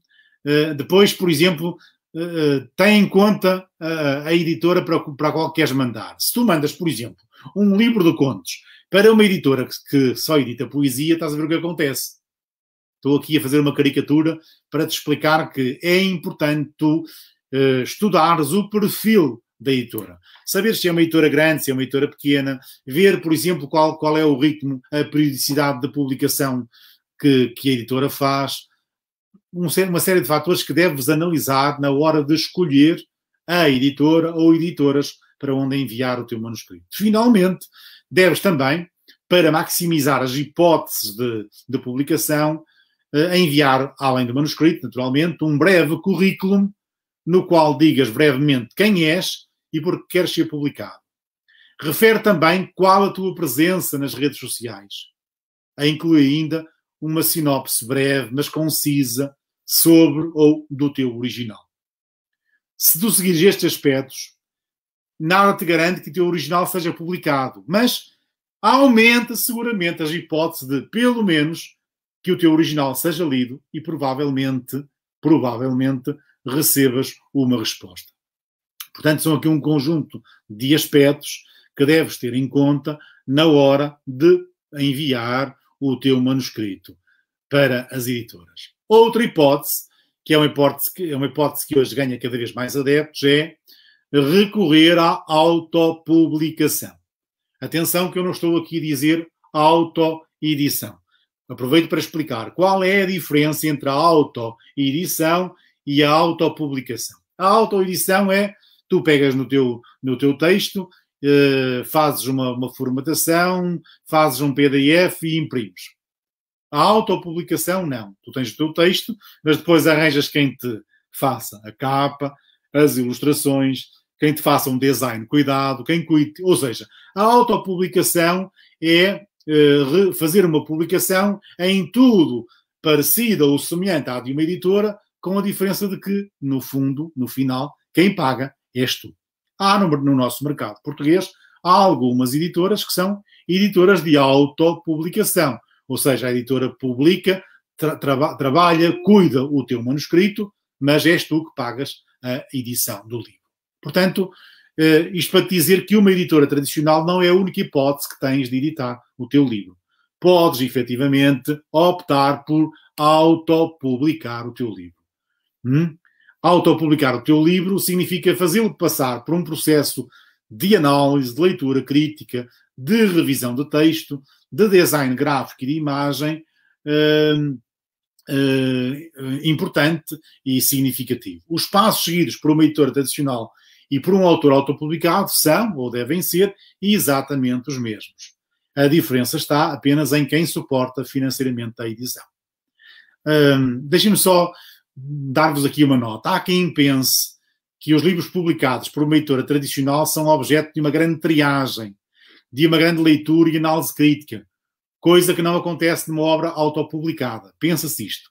Uh, depois, por exemplo, uh, tem em conta a, a editora para, para a qual queres mandar. Se tu mandas, por exemplo, um livro de contos para uma editora que, que só edita poesia, estás a ver o que acontece. Estou aqui a fazer uma caricatura para te explicar que é importante tu uh, estudares o perfil da editora. Saber se é uma editora grande, se é uma editora pequena, ver, por exemplo, qual, qual é o ritmo, a periodicidade da publicação que, que a editora faz, um, uma série de fatores que deves analisar na hora de escolher a editora ou editoras para onde enviar o teu manuscrito. Finalmente, deves também, para maximizar as hipóteses de, de publicação, eh, enviar, além do manuscrito, naturalmente, um breve currículo no qual digas brevemente quem és e porque queres ser publicado. Refere também qual a tua presença nas redes sociais. A inclui ainda uma sinopse breve, mas concisa, sobre ou do teu original. Se tu seguires estes aspectos, nada te garante que o teu original seja publicado, mas aumenta seguramente as hipóteses de, pelo menos, que o teu original seja lido e provavelmente, provavelmente recebas uma resposta. Portanto, são aqui um conjunto de aspectos que deves ter em conta na hora de enviar o teu manuscrito para as editoras. Outra hipótese, que é uma hipótese que, é uma hipótese que hoje ganha cada vez mais adeptos, é recorrer à autopublicação. Atenção que eu não estou aqui a dizer autoedição. Aproveito para explicar qual é a diferença entre a autoedição e a autopublicação. A autoedição é tu pegas no teu, no teu texto, eh, fazes uma, uma formatação, fazes um PDF e imprimes. A autopublicação, não. Tu tens o teu texto, mas depois arranjas quem te faça a capa, as ilustrações, quem te faça um design cuidado, quem cuide. Ou seja, a autopublicação é eh, fazer uma publicação em tudo parecida ou semelhante à de uma editora, com a diferença de que, no fundo, no final, quem paga és tu. Há no, no nosso mercado português há algumas editoras que são editoras de autopublicação, ou seja, a editora publica, tra tra trabalha, cuida o teu manuscrito, mas és tu que pagas a edição do livro. Portanto, eh, isto para te dizer que uma editora tradicional não é a única hipótese que tens de editar o teu livro. Podes, efetivamente, optar por autopublicar o teu livro. Hum? autopublicar o teu livro significa fazê-lo passar por um processo de análise, de leitura crítica, de revisão de texto, de design gráfico e de imagem uh, uh, importante e significativo. Os passos seguidos por uma editora tradicional e por um autor autopublicado são, ou devem ser, exatamente os mesmos. A diferença está apenas em quem suporta financeiramente a edição. Um, Deixem-me só dar-vos aqui uma nota. Há quem pense que os livros publicados por uma editora tradicional são objeto de uma grande triagem, de uma grande leitura e análise crítica, coisa que não acontece numa obra autopublicada. Pensa-se isto.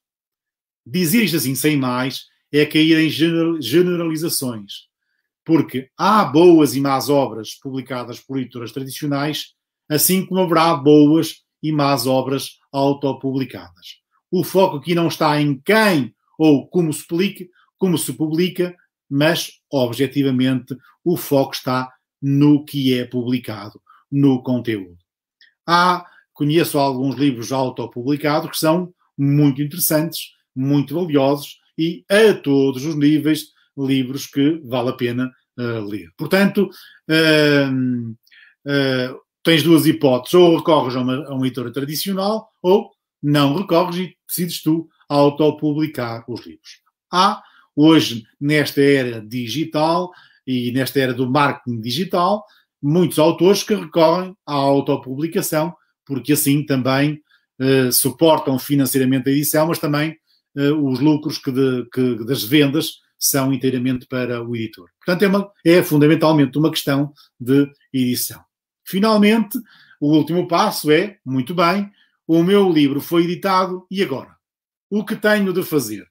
Dizer isto assim sem mais é cair em generalizações, porque há boas e más obras publicadas por editoras tradicionais, assim como haverá boas e más obras autopublicadas. O foco aqui não está em quem ou como se publica, como se publica mas objetivamente o foco está no que é publicado, no conteúdo. Há, ah, conheço alguns livros autopublicados que são muito interessantes, muito valiosos e a todos os níveis livros que vale a pena uh, ler. Portanto, uh, uh, tens duas hipóteses, ou recorres a uma, a uma editora tradicional ou não recorres e decides tu autopublicar os livros. Há, hoje, nesta era digital e nesta era do marketing digital, muitos autores que recorrem à autopublicação, porque assim também eh, suportam financeiramente a edição, mas também eh, os lucros que, de, que das vendas são inteiramente para o editor. Portanto, é, uma, é fundamentalmente uma questão de edição. Finalmente, o último passo é: muito bem, o meu livro foi editado e agora? o que tenho de fazer.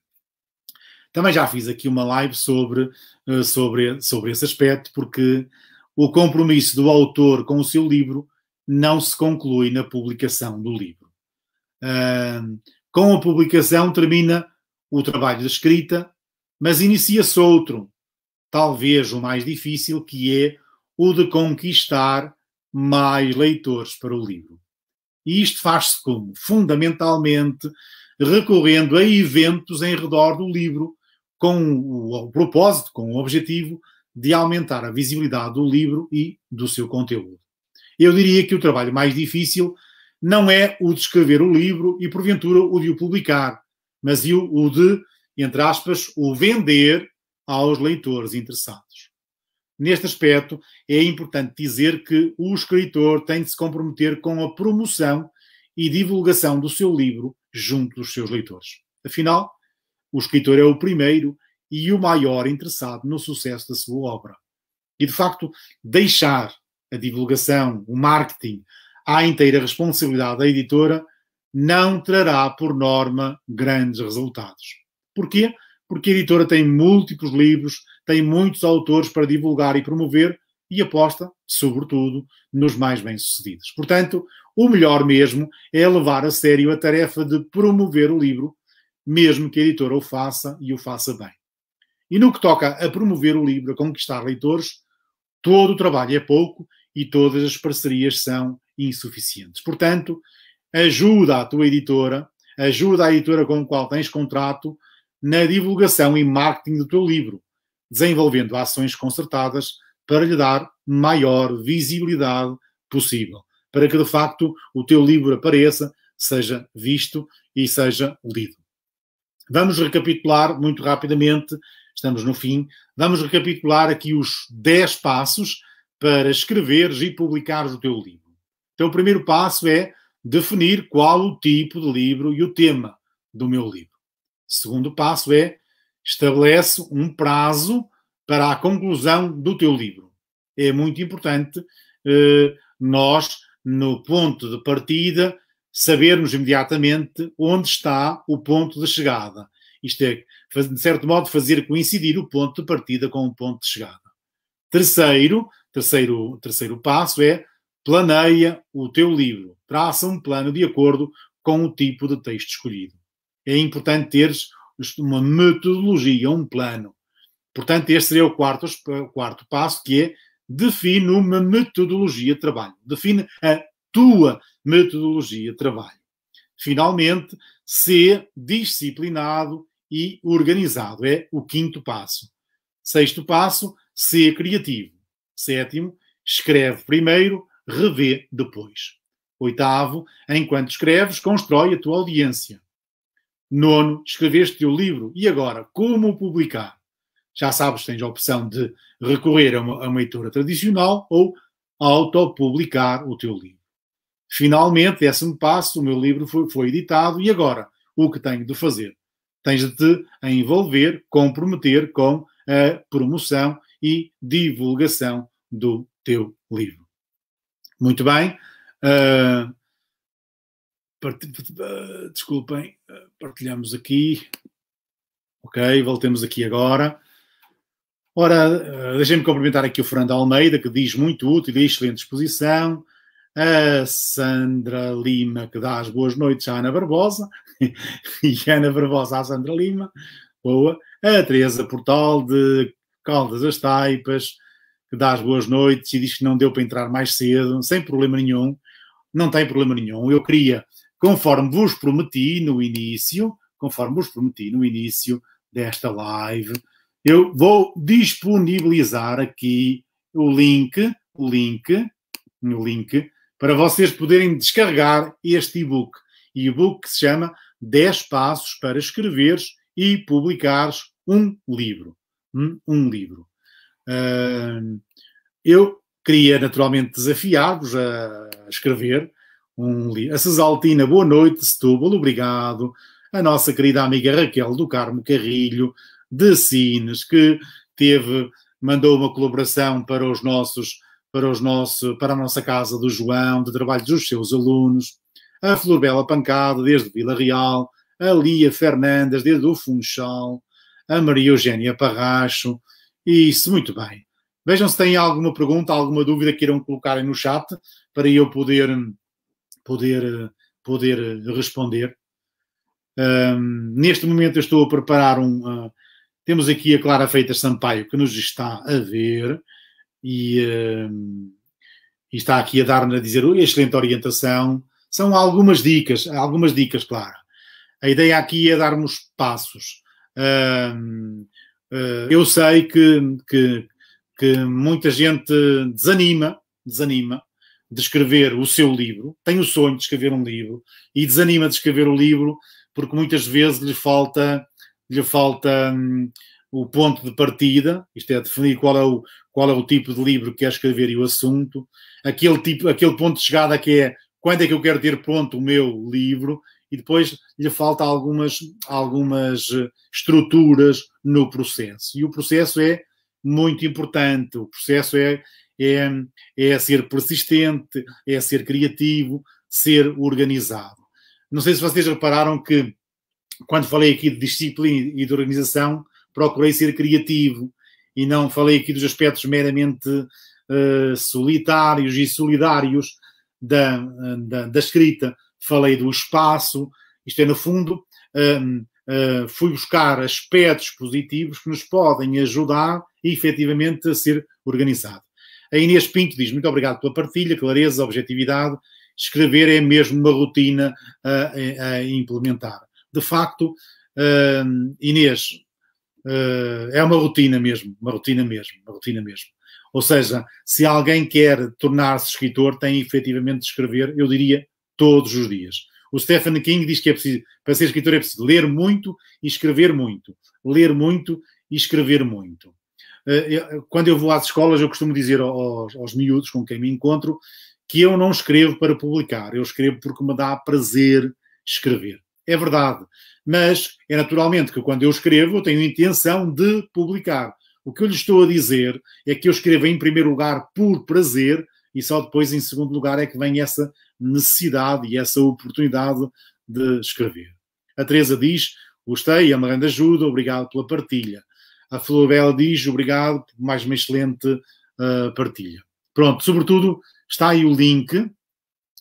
Também já fiz aqui uma live sobre, eh, sobre, sobre esse aspecto, porque o compromisso do autor com o seu livro não se conclui na publicação do livro. Uh, com a publicação termina o trabalho de escrita, mas inicia-se outro, talvez o mais difícil, que é o de conquistar mais leitores para o livro. E isto faz-se como? Fundamentalmente recorrendo a eventos em redor do livro, com o, propósito, com o objetivo de aumentar a visibilidade do livro e do seu conteúdo. Eu diria que o trabalho mais difícil não é o de escrever o livro e, porventura, o de o publicar, mas o de, entre aspas, o vender aos leitores interessados. Neste aspecto, é importante dizer que o escritor tem de se comprometer com a promoção e divulgação do seu livro junto dos seus leitores. Afinal, o escritor é o primeiro e o maior interessado no sucesso da sua obra. E, de facto, deixar a divulgação, o marketing, à inteira responsabilidade da editora não trará, por norma, grandes resultados. Porquê? Porque a editora tem múltiplos livros, tem muitos autores para divulgar e promover e aposta sobretudo nos mais bem-sucedidos. Portanto, o melhor mesmo é levar a sério a tarefa de promover o livro, mesmo que a editora o faça e o faça bem. E no que toca a promover o livro, a conquistar leitores, todo o trabalho é pouco e todas as parcerias são insuficientes. Portanto, ajuda a tua editora, ajuda a editora com a qual tens contrato na divulgação e marketing do teu livro, desenvolvendo ações concertadas para lhe dar maior visibilidade possível, para que de facto o teu livro apareça, seja visto e seja lido. Vamos recapitular muito rapidamente, estamos no fim, vamos recapitular aqui os 10 passos para escreveres e publicares o teu livro. Então, o primeiro passo é definir qual o tipo de livro e o tema do meu livro. O segundo passo é estabelece um prazo para a conclusão do teu livro é muito importante eh, nós, no ponto de partida, sabermos imediatamente onde está o ponto de chegada. Isto é, de certo modo, fazer coincidir o ponto de partida com o ponto de chegada. Terceiro, terceiro, terceiro passo é planeia o teu livro. Traça um plano de acordo com o tipo de texto escolhido. É importante teres uma metodologia, um plano. Portanto, este seria o quarto, o quarto passo, que é define uma metodologia de trabalho, define a tua metodologia de trabalho. Finalmente, ser disciplinado e organizado é o quinto passo. Sexto passo, ser criativo. Sétimo, escreve primeiro, revê depois. Oitavo, enquanto escreves, constrói a tua audiência. Nono, escreveste o livro e agora como o publicar? já sabes, tens a opção de recorrer a uma, a uma editora tradicional ou autopublicar o teu livro. Finalmente, décimo passo, o meu livro foi, foi editado e agora o que tenho de fazer? Tens de te envolver, comprometer com a promoção e divulgação do teu livro. Muito bem. Uh, part, desculpem, ah, partilhamos aqui. Ok, voltemos aqui agora. Ora, eh, deixem-me cumprimentar aqui o Fernando Almeida, que diz muito útil e excelente exposição. A Sandra Lima, que dá as boas noites à Ana Barbosa. e Ana Barbosa à Sandra Lima. Boa. A Teresa Portal, de Caldas das Taipas, que dá as boas noites e diz que não deu para entrar mais cedo, sem problema nenhum. Não tem problema nenhum. Eu queria, conforme vos prometi no início, conforme vos prometi no início desta live, eu vou disponibilizar aqui o link, o link, o link, para vocês poderem descarregar este e-book. E-book que se chama 10 Passos para Escreveres e Publicares um Livro. Um, um livro. Uh, eu queria naturalmente desafiar-vos a escrever um livro. A Cesaltina, boa noite, Setúbal, obrigado. A nossa querida amiga Raquel do Carmo Carrilho, de Sines, que teve, mandou uma colaboração para os nossos, para os nosso, para a nossa casa do João, de trabalho dos seus alunos, a Flor Bela Pancada, desde Vila Real, a Lia Fernandes, desde o Funchal, a Maria Eugênia Parracho, e isso muito bem. Vejam se têm alguma pergunta, alguma dúvida queiram colocarem no chat para eu poder, poder, poder responder. Um, neste momento eu estou a preparar um, uh, temos aqui a Clara Freitas Sampaio, que nos está a ver e, uh, e está aqui a dar-nos a dizer excelente orientação. São algumas dicas, algumas dicas, Clara. A ideia aqui é darmos passos. Uh, uh, eu sei que, que, que muita gente desanima, desanima de escrever o seu livro, tem o sonho de escrever um livro e desanima de escrever o livro porque muitas vezes lhe falta lhe falta hum, o ponto de partida, isto é, definir qual é, o, qual é o tipo de livro que quer escrever e o assunto, aquele, tipo, aquele ponto de chegada que é quando é que eu quero ter pronto o meu livro, e depois lhe falta algumas, algumas eh, estruturas no processo. E o processo é muito importante, o processo é, é, é ser persistente, é ser criativo, ser organizado. Não sei se vocês repararam que quando falei aqui de disciplina e de organização, procurei ser criativo e não falei aqui dos aspectos meramente uh, solitários e solidários da, da, da, escrita. Falei do espaço, isto é, no fundo, uh, uh, fui buscar aspectos positivos que nos podem ajudar efetivamente a ser organizado. A Inês Pinto diz: Muito obrigado pela partilha, clareza, objetividade. Escrever é mesmo uma rotina eh, a, a implementar de facto, uh, Inês, uh, é uma rotina mesmo, uma rotina mesmo, uma rotina mesmo. Ou seja, se alguém quer tornar-se escritor, tem efetivamente de escrever, eu diria, todos os dias. O Stephen King diz que é preciso, para ser escritor é preciso ler muito e escrever muito. Ler muito e escrever muito. Eh, quando eu vou às escolas, eu costumo dizer aos, aos miúdos com quem me encontro que eu não escrevo para publicar, eu escrevo porque me dá prazer escrever é verdade. Mas é naturalmente que quando eu escrevo, eu tenho a intenção de publicar. O que eu lhe estou a dizer é que eu escrevo em primeiro lugar por prazer e só depois, em segundo lugar, é que vem essa necessidade e essa oportunidade de escrever. A Teresa diz: Gostei, é uma grande ajuda, obrigado pela partilha. A Floribela diz: Obrigado por mais uma excelente uh, partilha. Pronto, sobretudo, está aí o link.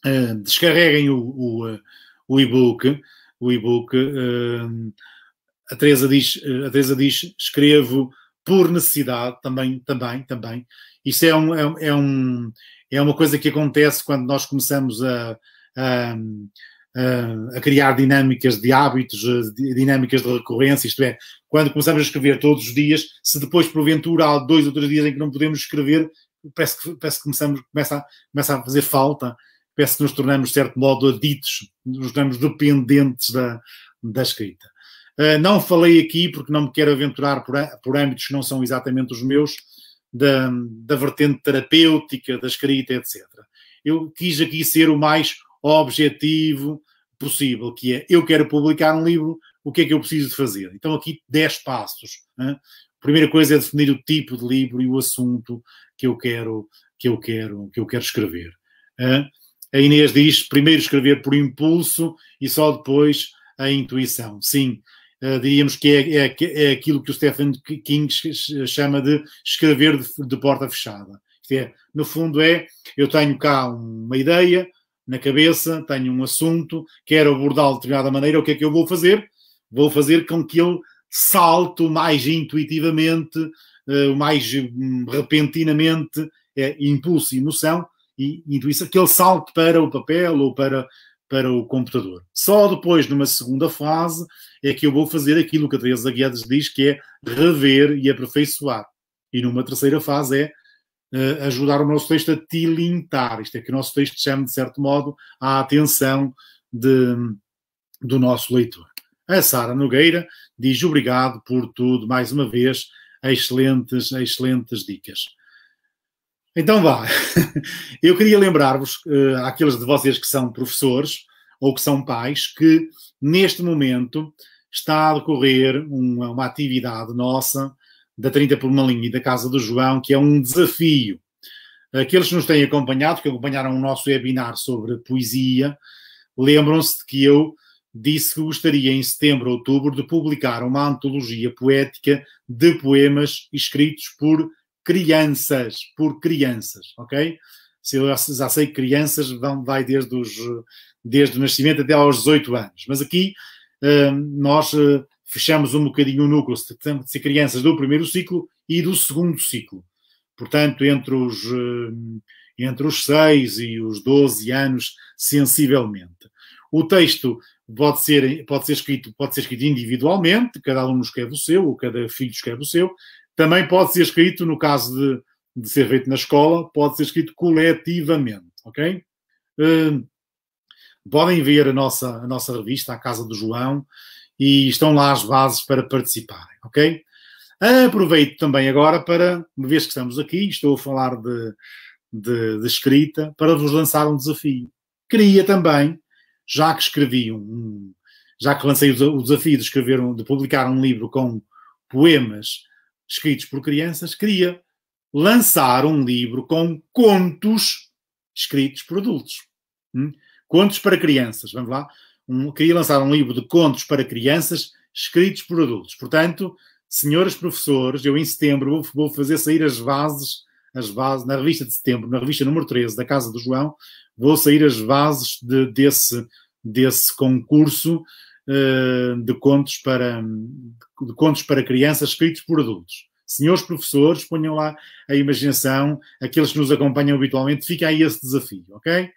Uh, descarreguem o, o, uh, o e-book o e-book. Uh, a Teresa diz, a Teresa diz, escrevo por necessidade, também, também, também. Isso é, um, é, é, um, é uma coisa que acontece quando nós começamos a, a, a, criar dinâmicas de hábitos, dinâmicas de recorrência, isto é, quando começamos a escrever todos os dias, se depois, porventura, há dois ou três dias em que não podemos escrever, parece que, parece que começamos, começa, a, começa a fazer falta parece que nos tornamos, de certo modo, aditos, nos tornamos dependentes da, da escrita. Uh, não falei aqui, porque não me quero aventurar por, por âmbitos que não são exatamente os meus, da, da vertente terapêutica, da escrita, etc. Eu quis aqui ser o mais objetivo possível, que é, eu quero publicar um livro, o que é que eu preciso de fazer? Então aqui 10 passos. A primeira coisa é definir o tipo de livro e o assunto que eu quero, que eu quero, que eu quero escrever. A Inês diz primeiro escrever por impulso e só depois a intuição. Sim, uh, diríamos que é, é, é, aquilo que o Stephen King chama de escrever de, de porta fechada. Isto é, no fundo, é eu tenho cá uma ideia na cabeça, tenho um assunto, quero abordá-lo de determinada maneira, o que é que eu vou fazer? Vou fazer com que ele salte mais intuitivamente, uh, mais hum, repentinamente, é, impulso e emoção, e intuição, aquele salto para o papel ou para, para o computador. Só depois, numa segunda fase, é que eu vou fazer aquilo que a Teresa Guedes diz, que é rever e aperfeiçoar. E numa terceira fase é uh, ajudar o nosso texto a tilintar. Isto é que o nosso texto chame de certo modo, a atenção de, do nosso leitor. A Sara Nogueira diz obrigado por tudo, mais uma vez, excelentes, excelentes dicas. Então vá. Eu queria lembrar-vos, uh, àqueles de vocês que são professores ou que são pais, que neste momento está a decorrer uma, uma atividade nossa da 30 por uma linha e da Casa do João, que é um desafio. Aqueles que nos têm acompanhado, que acompanharam o nosso webinar sobre poesia, lembram-se de que eu disse que gostaria em setembro, outubro, de publicar uma antologia poética de poemas escritos por crianças por crianças, ok? Se eu já sei que crianças vão, vai desde, os, desde o nascimento até aos 18 anos, mas aqui hum, nós eh, fechamos um bocadinho o núcleo de ser crianças do primeiro ciclo e do segundo ciclo. Portanto, entre os, hum, entre os 6 e os 12 anos, sensivelmente. O texto pode ser, pode ser, escrito, pode ser escrito individualmente, cada aluno escreve o seu, ou cada filho escreve o seu, também pode ser escrito, no caso de, de ser feito na escola, pode ser escrito coletivamente, ok? Uh, podem ver a nossa, a nossa revista, A Casa do João, e estão lá as bases para participarem, ok? Aproveito também agora para, uma vez que estamos aqui, estou a falar de, de, de escrita, para vos lançar um desafio. Queria também, já que escrevi um, já que lancei o, o desafio de escrever um, de publicar um livro com poemas escritos por crianças, queria lançar um livro com contos escritos por adultos. Hum? Contos para crianças, vamos lá. Um, queria lançar um livro de contos para crianças escritos por adultos. Portanto, senhores professores, eu em setembro vou, vou fazer sair as bases, as bases, na revista de setembro, na revista número 13 da Casa do João, vou sair as bases de, desse, desse concurso eh, de contos para de contos para crianças escritos por adultos. Senhores professores, ponham lá a imaginação, aqueles que nos acompanham habitualmente, fica aí esse desafio, ok?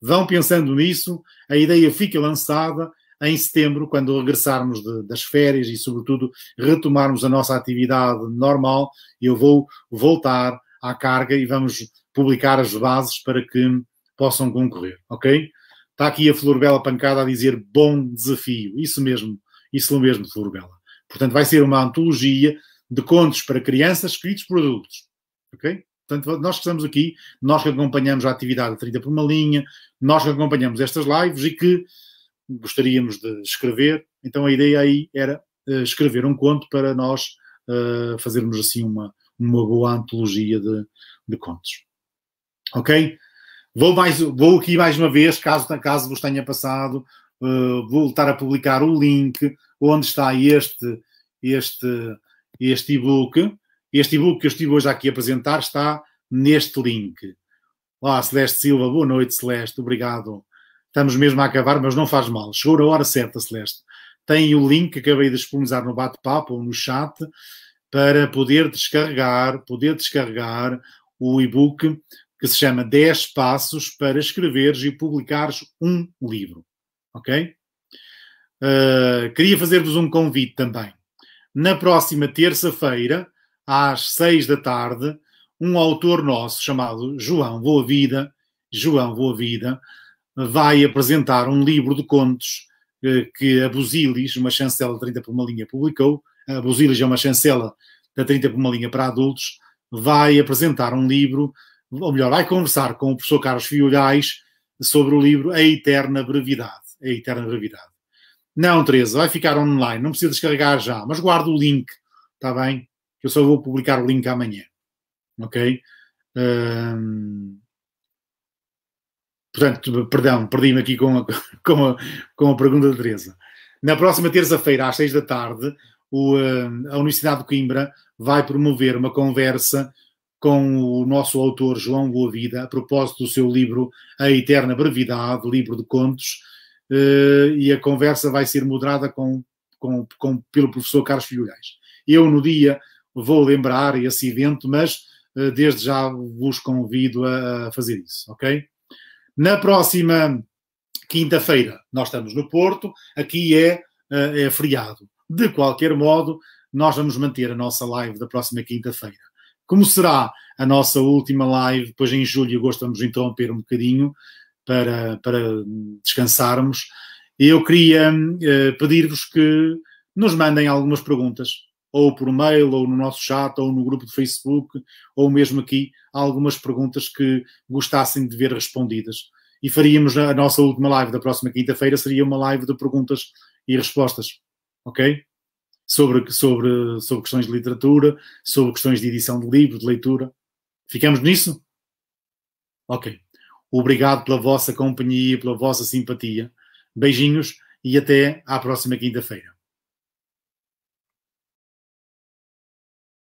Vão pensando nisso, a ideia fica lançada em setembro, quando regressarmos de, das férias e, sobretudo, retomarmos a nossa atividade normal, eu vou voltar à carga e vamos publicar as bases para que possam concorrer, ok? Está aqui a Flor Bela Pancada a dizer bom desafio. Isso mesmo, isso mesmo, Flor Bela. Portanto, vai ser uma antologia de contos para crianças escritos por adultos. Ok? Portanto, nós que estamos aqui, nós que acompanhamos a atividade atrita por uma linha, nós que acompanhamos estas lives e que gostaríamos de escrever. Então, a ideia aí era eh, escrever um conto para nós uh, fazermos assim uma, uma boa antologia de, de contos. Ok? Vou, mais, vou aqui mais uma vez, caso, caso vos tenha passado, uh, vou voltar a publicar o link onde está este este este e-book. Este e-book que eu estive hoje aqui a apresentar está neste link. Olá, Celeste Silva, boa noite, Celeste, obrigado. Estamos mesmo a acabar, mas não faz mal. Chegou a hora certa, Celeste. Tem o link que acabei de disponibilizar no bate-papo ou no chat para poder descarregar, poder descarregar o e-book que se chama 10 Passos para Escreveres e Publicares um Livro. Ok? Uh, queria fazer-vos um convite também. Na próxima terça-feira, às 6 da tarde, um autor nosso chamado João Boa Vida, João Boa Vida, vai apresentar um livro de contos eh, que a Busilis, uma chancela de 30 por uma linha, publicou. A Busilis é uma chancela da 30 por uma linha para adultos. Vai apresentar um livro ou melhor, vai conversar com o professor Carlos Fiolhais sobre o livro A Eterna Brevidade. A Eterna Brevidade. Não, Teresa, vai ficar online, não precisa descarregar já, mas guarda o link, está bem? Eu só vou publicar o link amanhã, ok? Portanto, perdão, perdi-me aqui com a, com, a, com a pergunta da Teresa. Na próxima terça-feira, às seis da tarde, o, a Universidade de Coimbra vai promover uma conversa com o nosso autor João Boavida, a propósito do seu livro A Eterna Brevidade, livro de contos, eh, e a conversa vai ser moderada com, com, com pelo professor Carlos Filhais. Eu, no dia, vou lembrar esse evento, mas eh, desde já vos convido a fazer isso, ok? Na próxima quinta-feira, nós estamos no Porto, aqui é, eh, é feriado. De qualquer modo, nós vamos manter a nossa live da próxima quinta-feira como será a nossa última live, depois em julho gostamos de interromper um bocadinho para, para descansarmos. Eu queria eh, pedir-vos que nos mandem algumas perguntas, ou por mail, ou no nosso chat, ou no grupo de Facebook, ou mesmo aqui, algumas perguntas que gostassem de ver respondidas. E faríamos a nossa última live da próxima quinta-feira, seria uma live de perguntas e respostas. Ok? sobre, sobre, sobre questões de literatura, sobre questões de edição de livros, de leitura. Ficamos nisso? Ok. Obrigado pela vossa companhia, pela vossa simpatia. Beijinhos e até à próxima quinta-feira.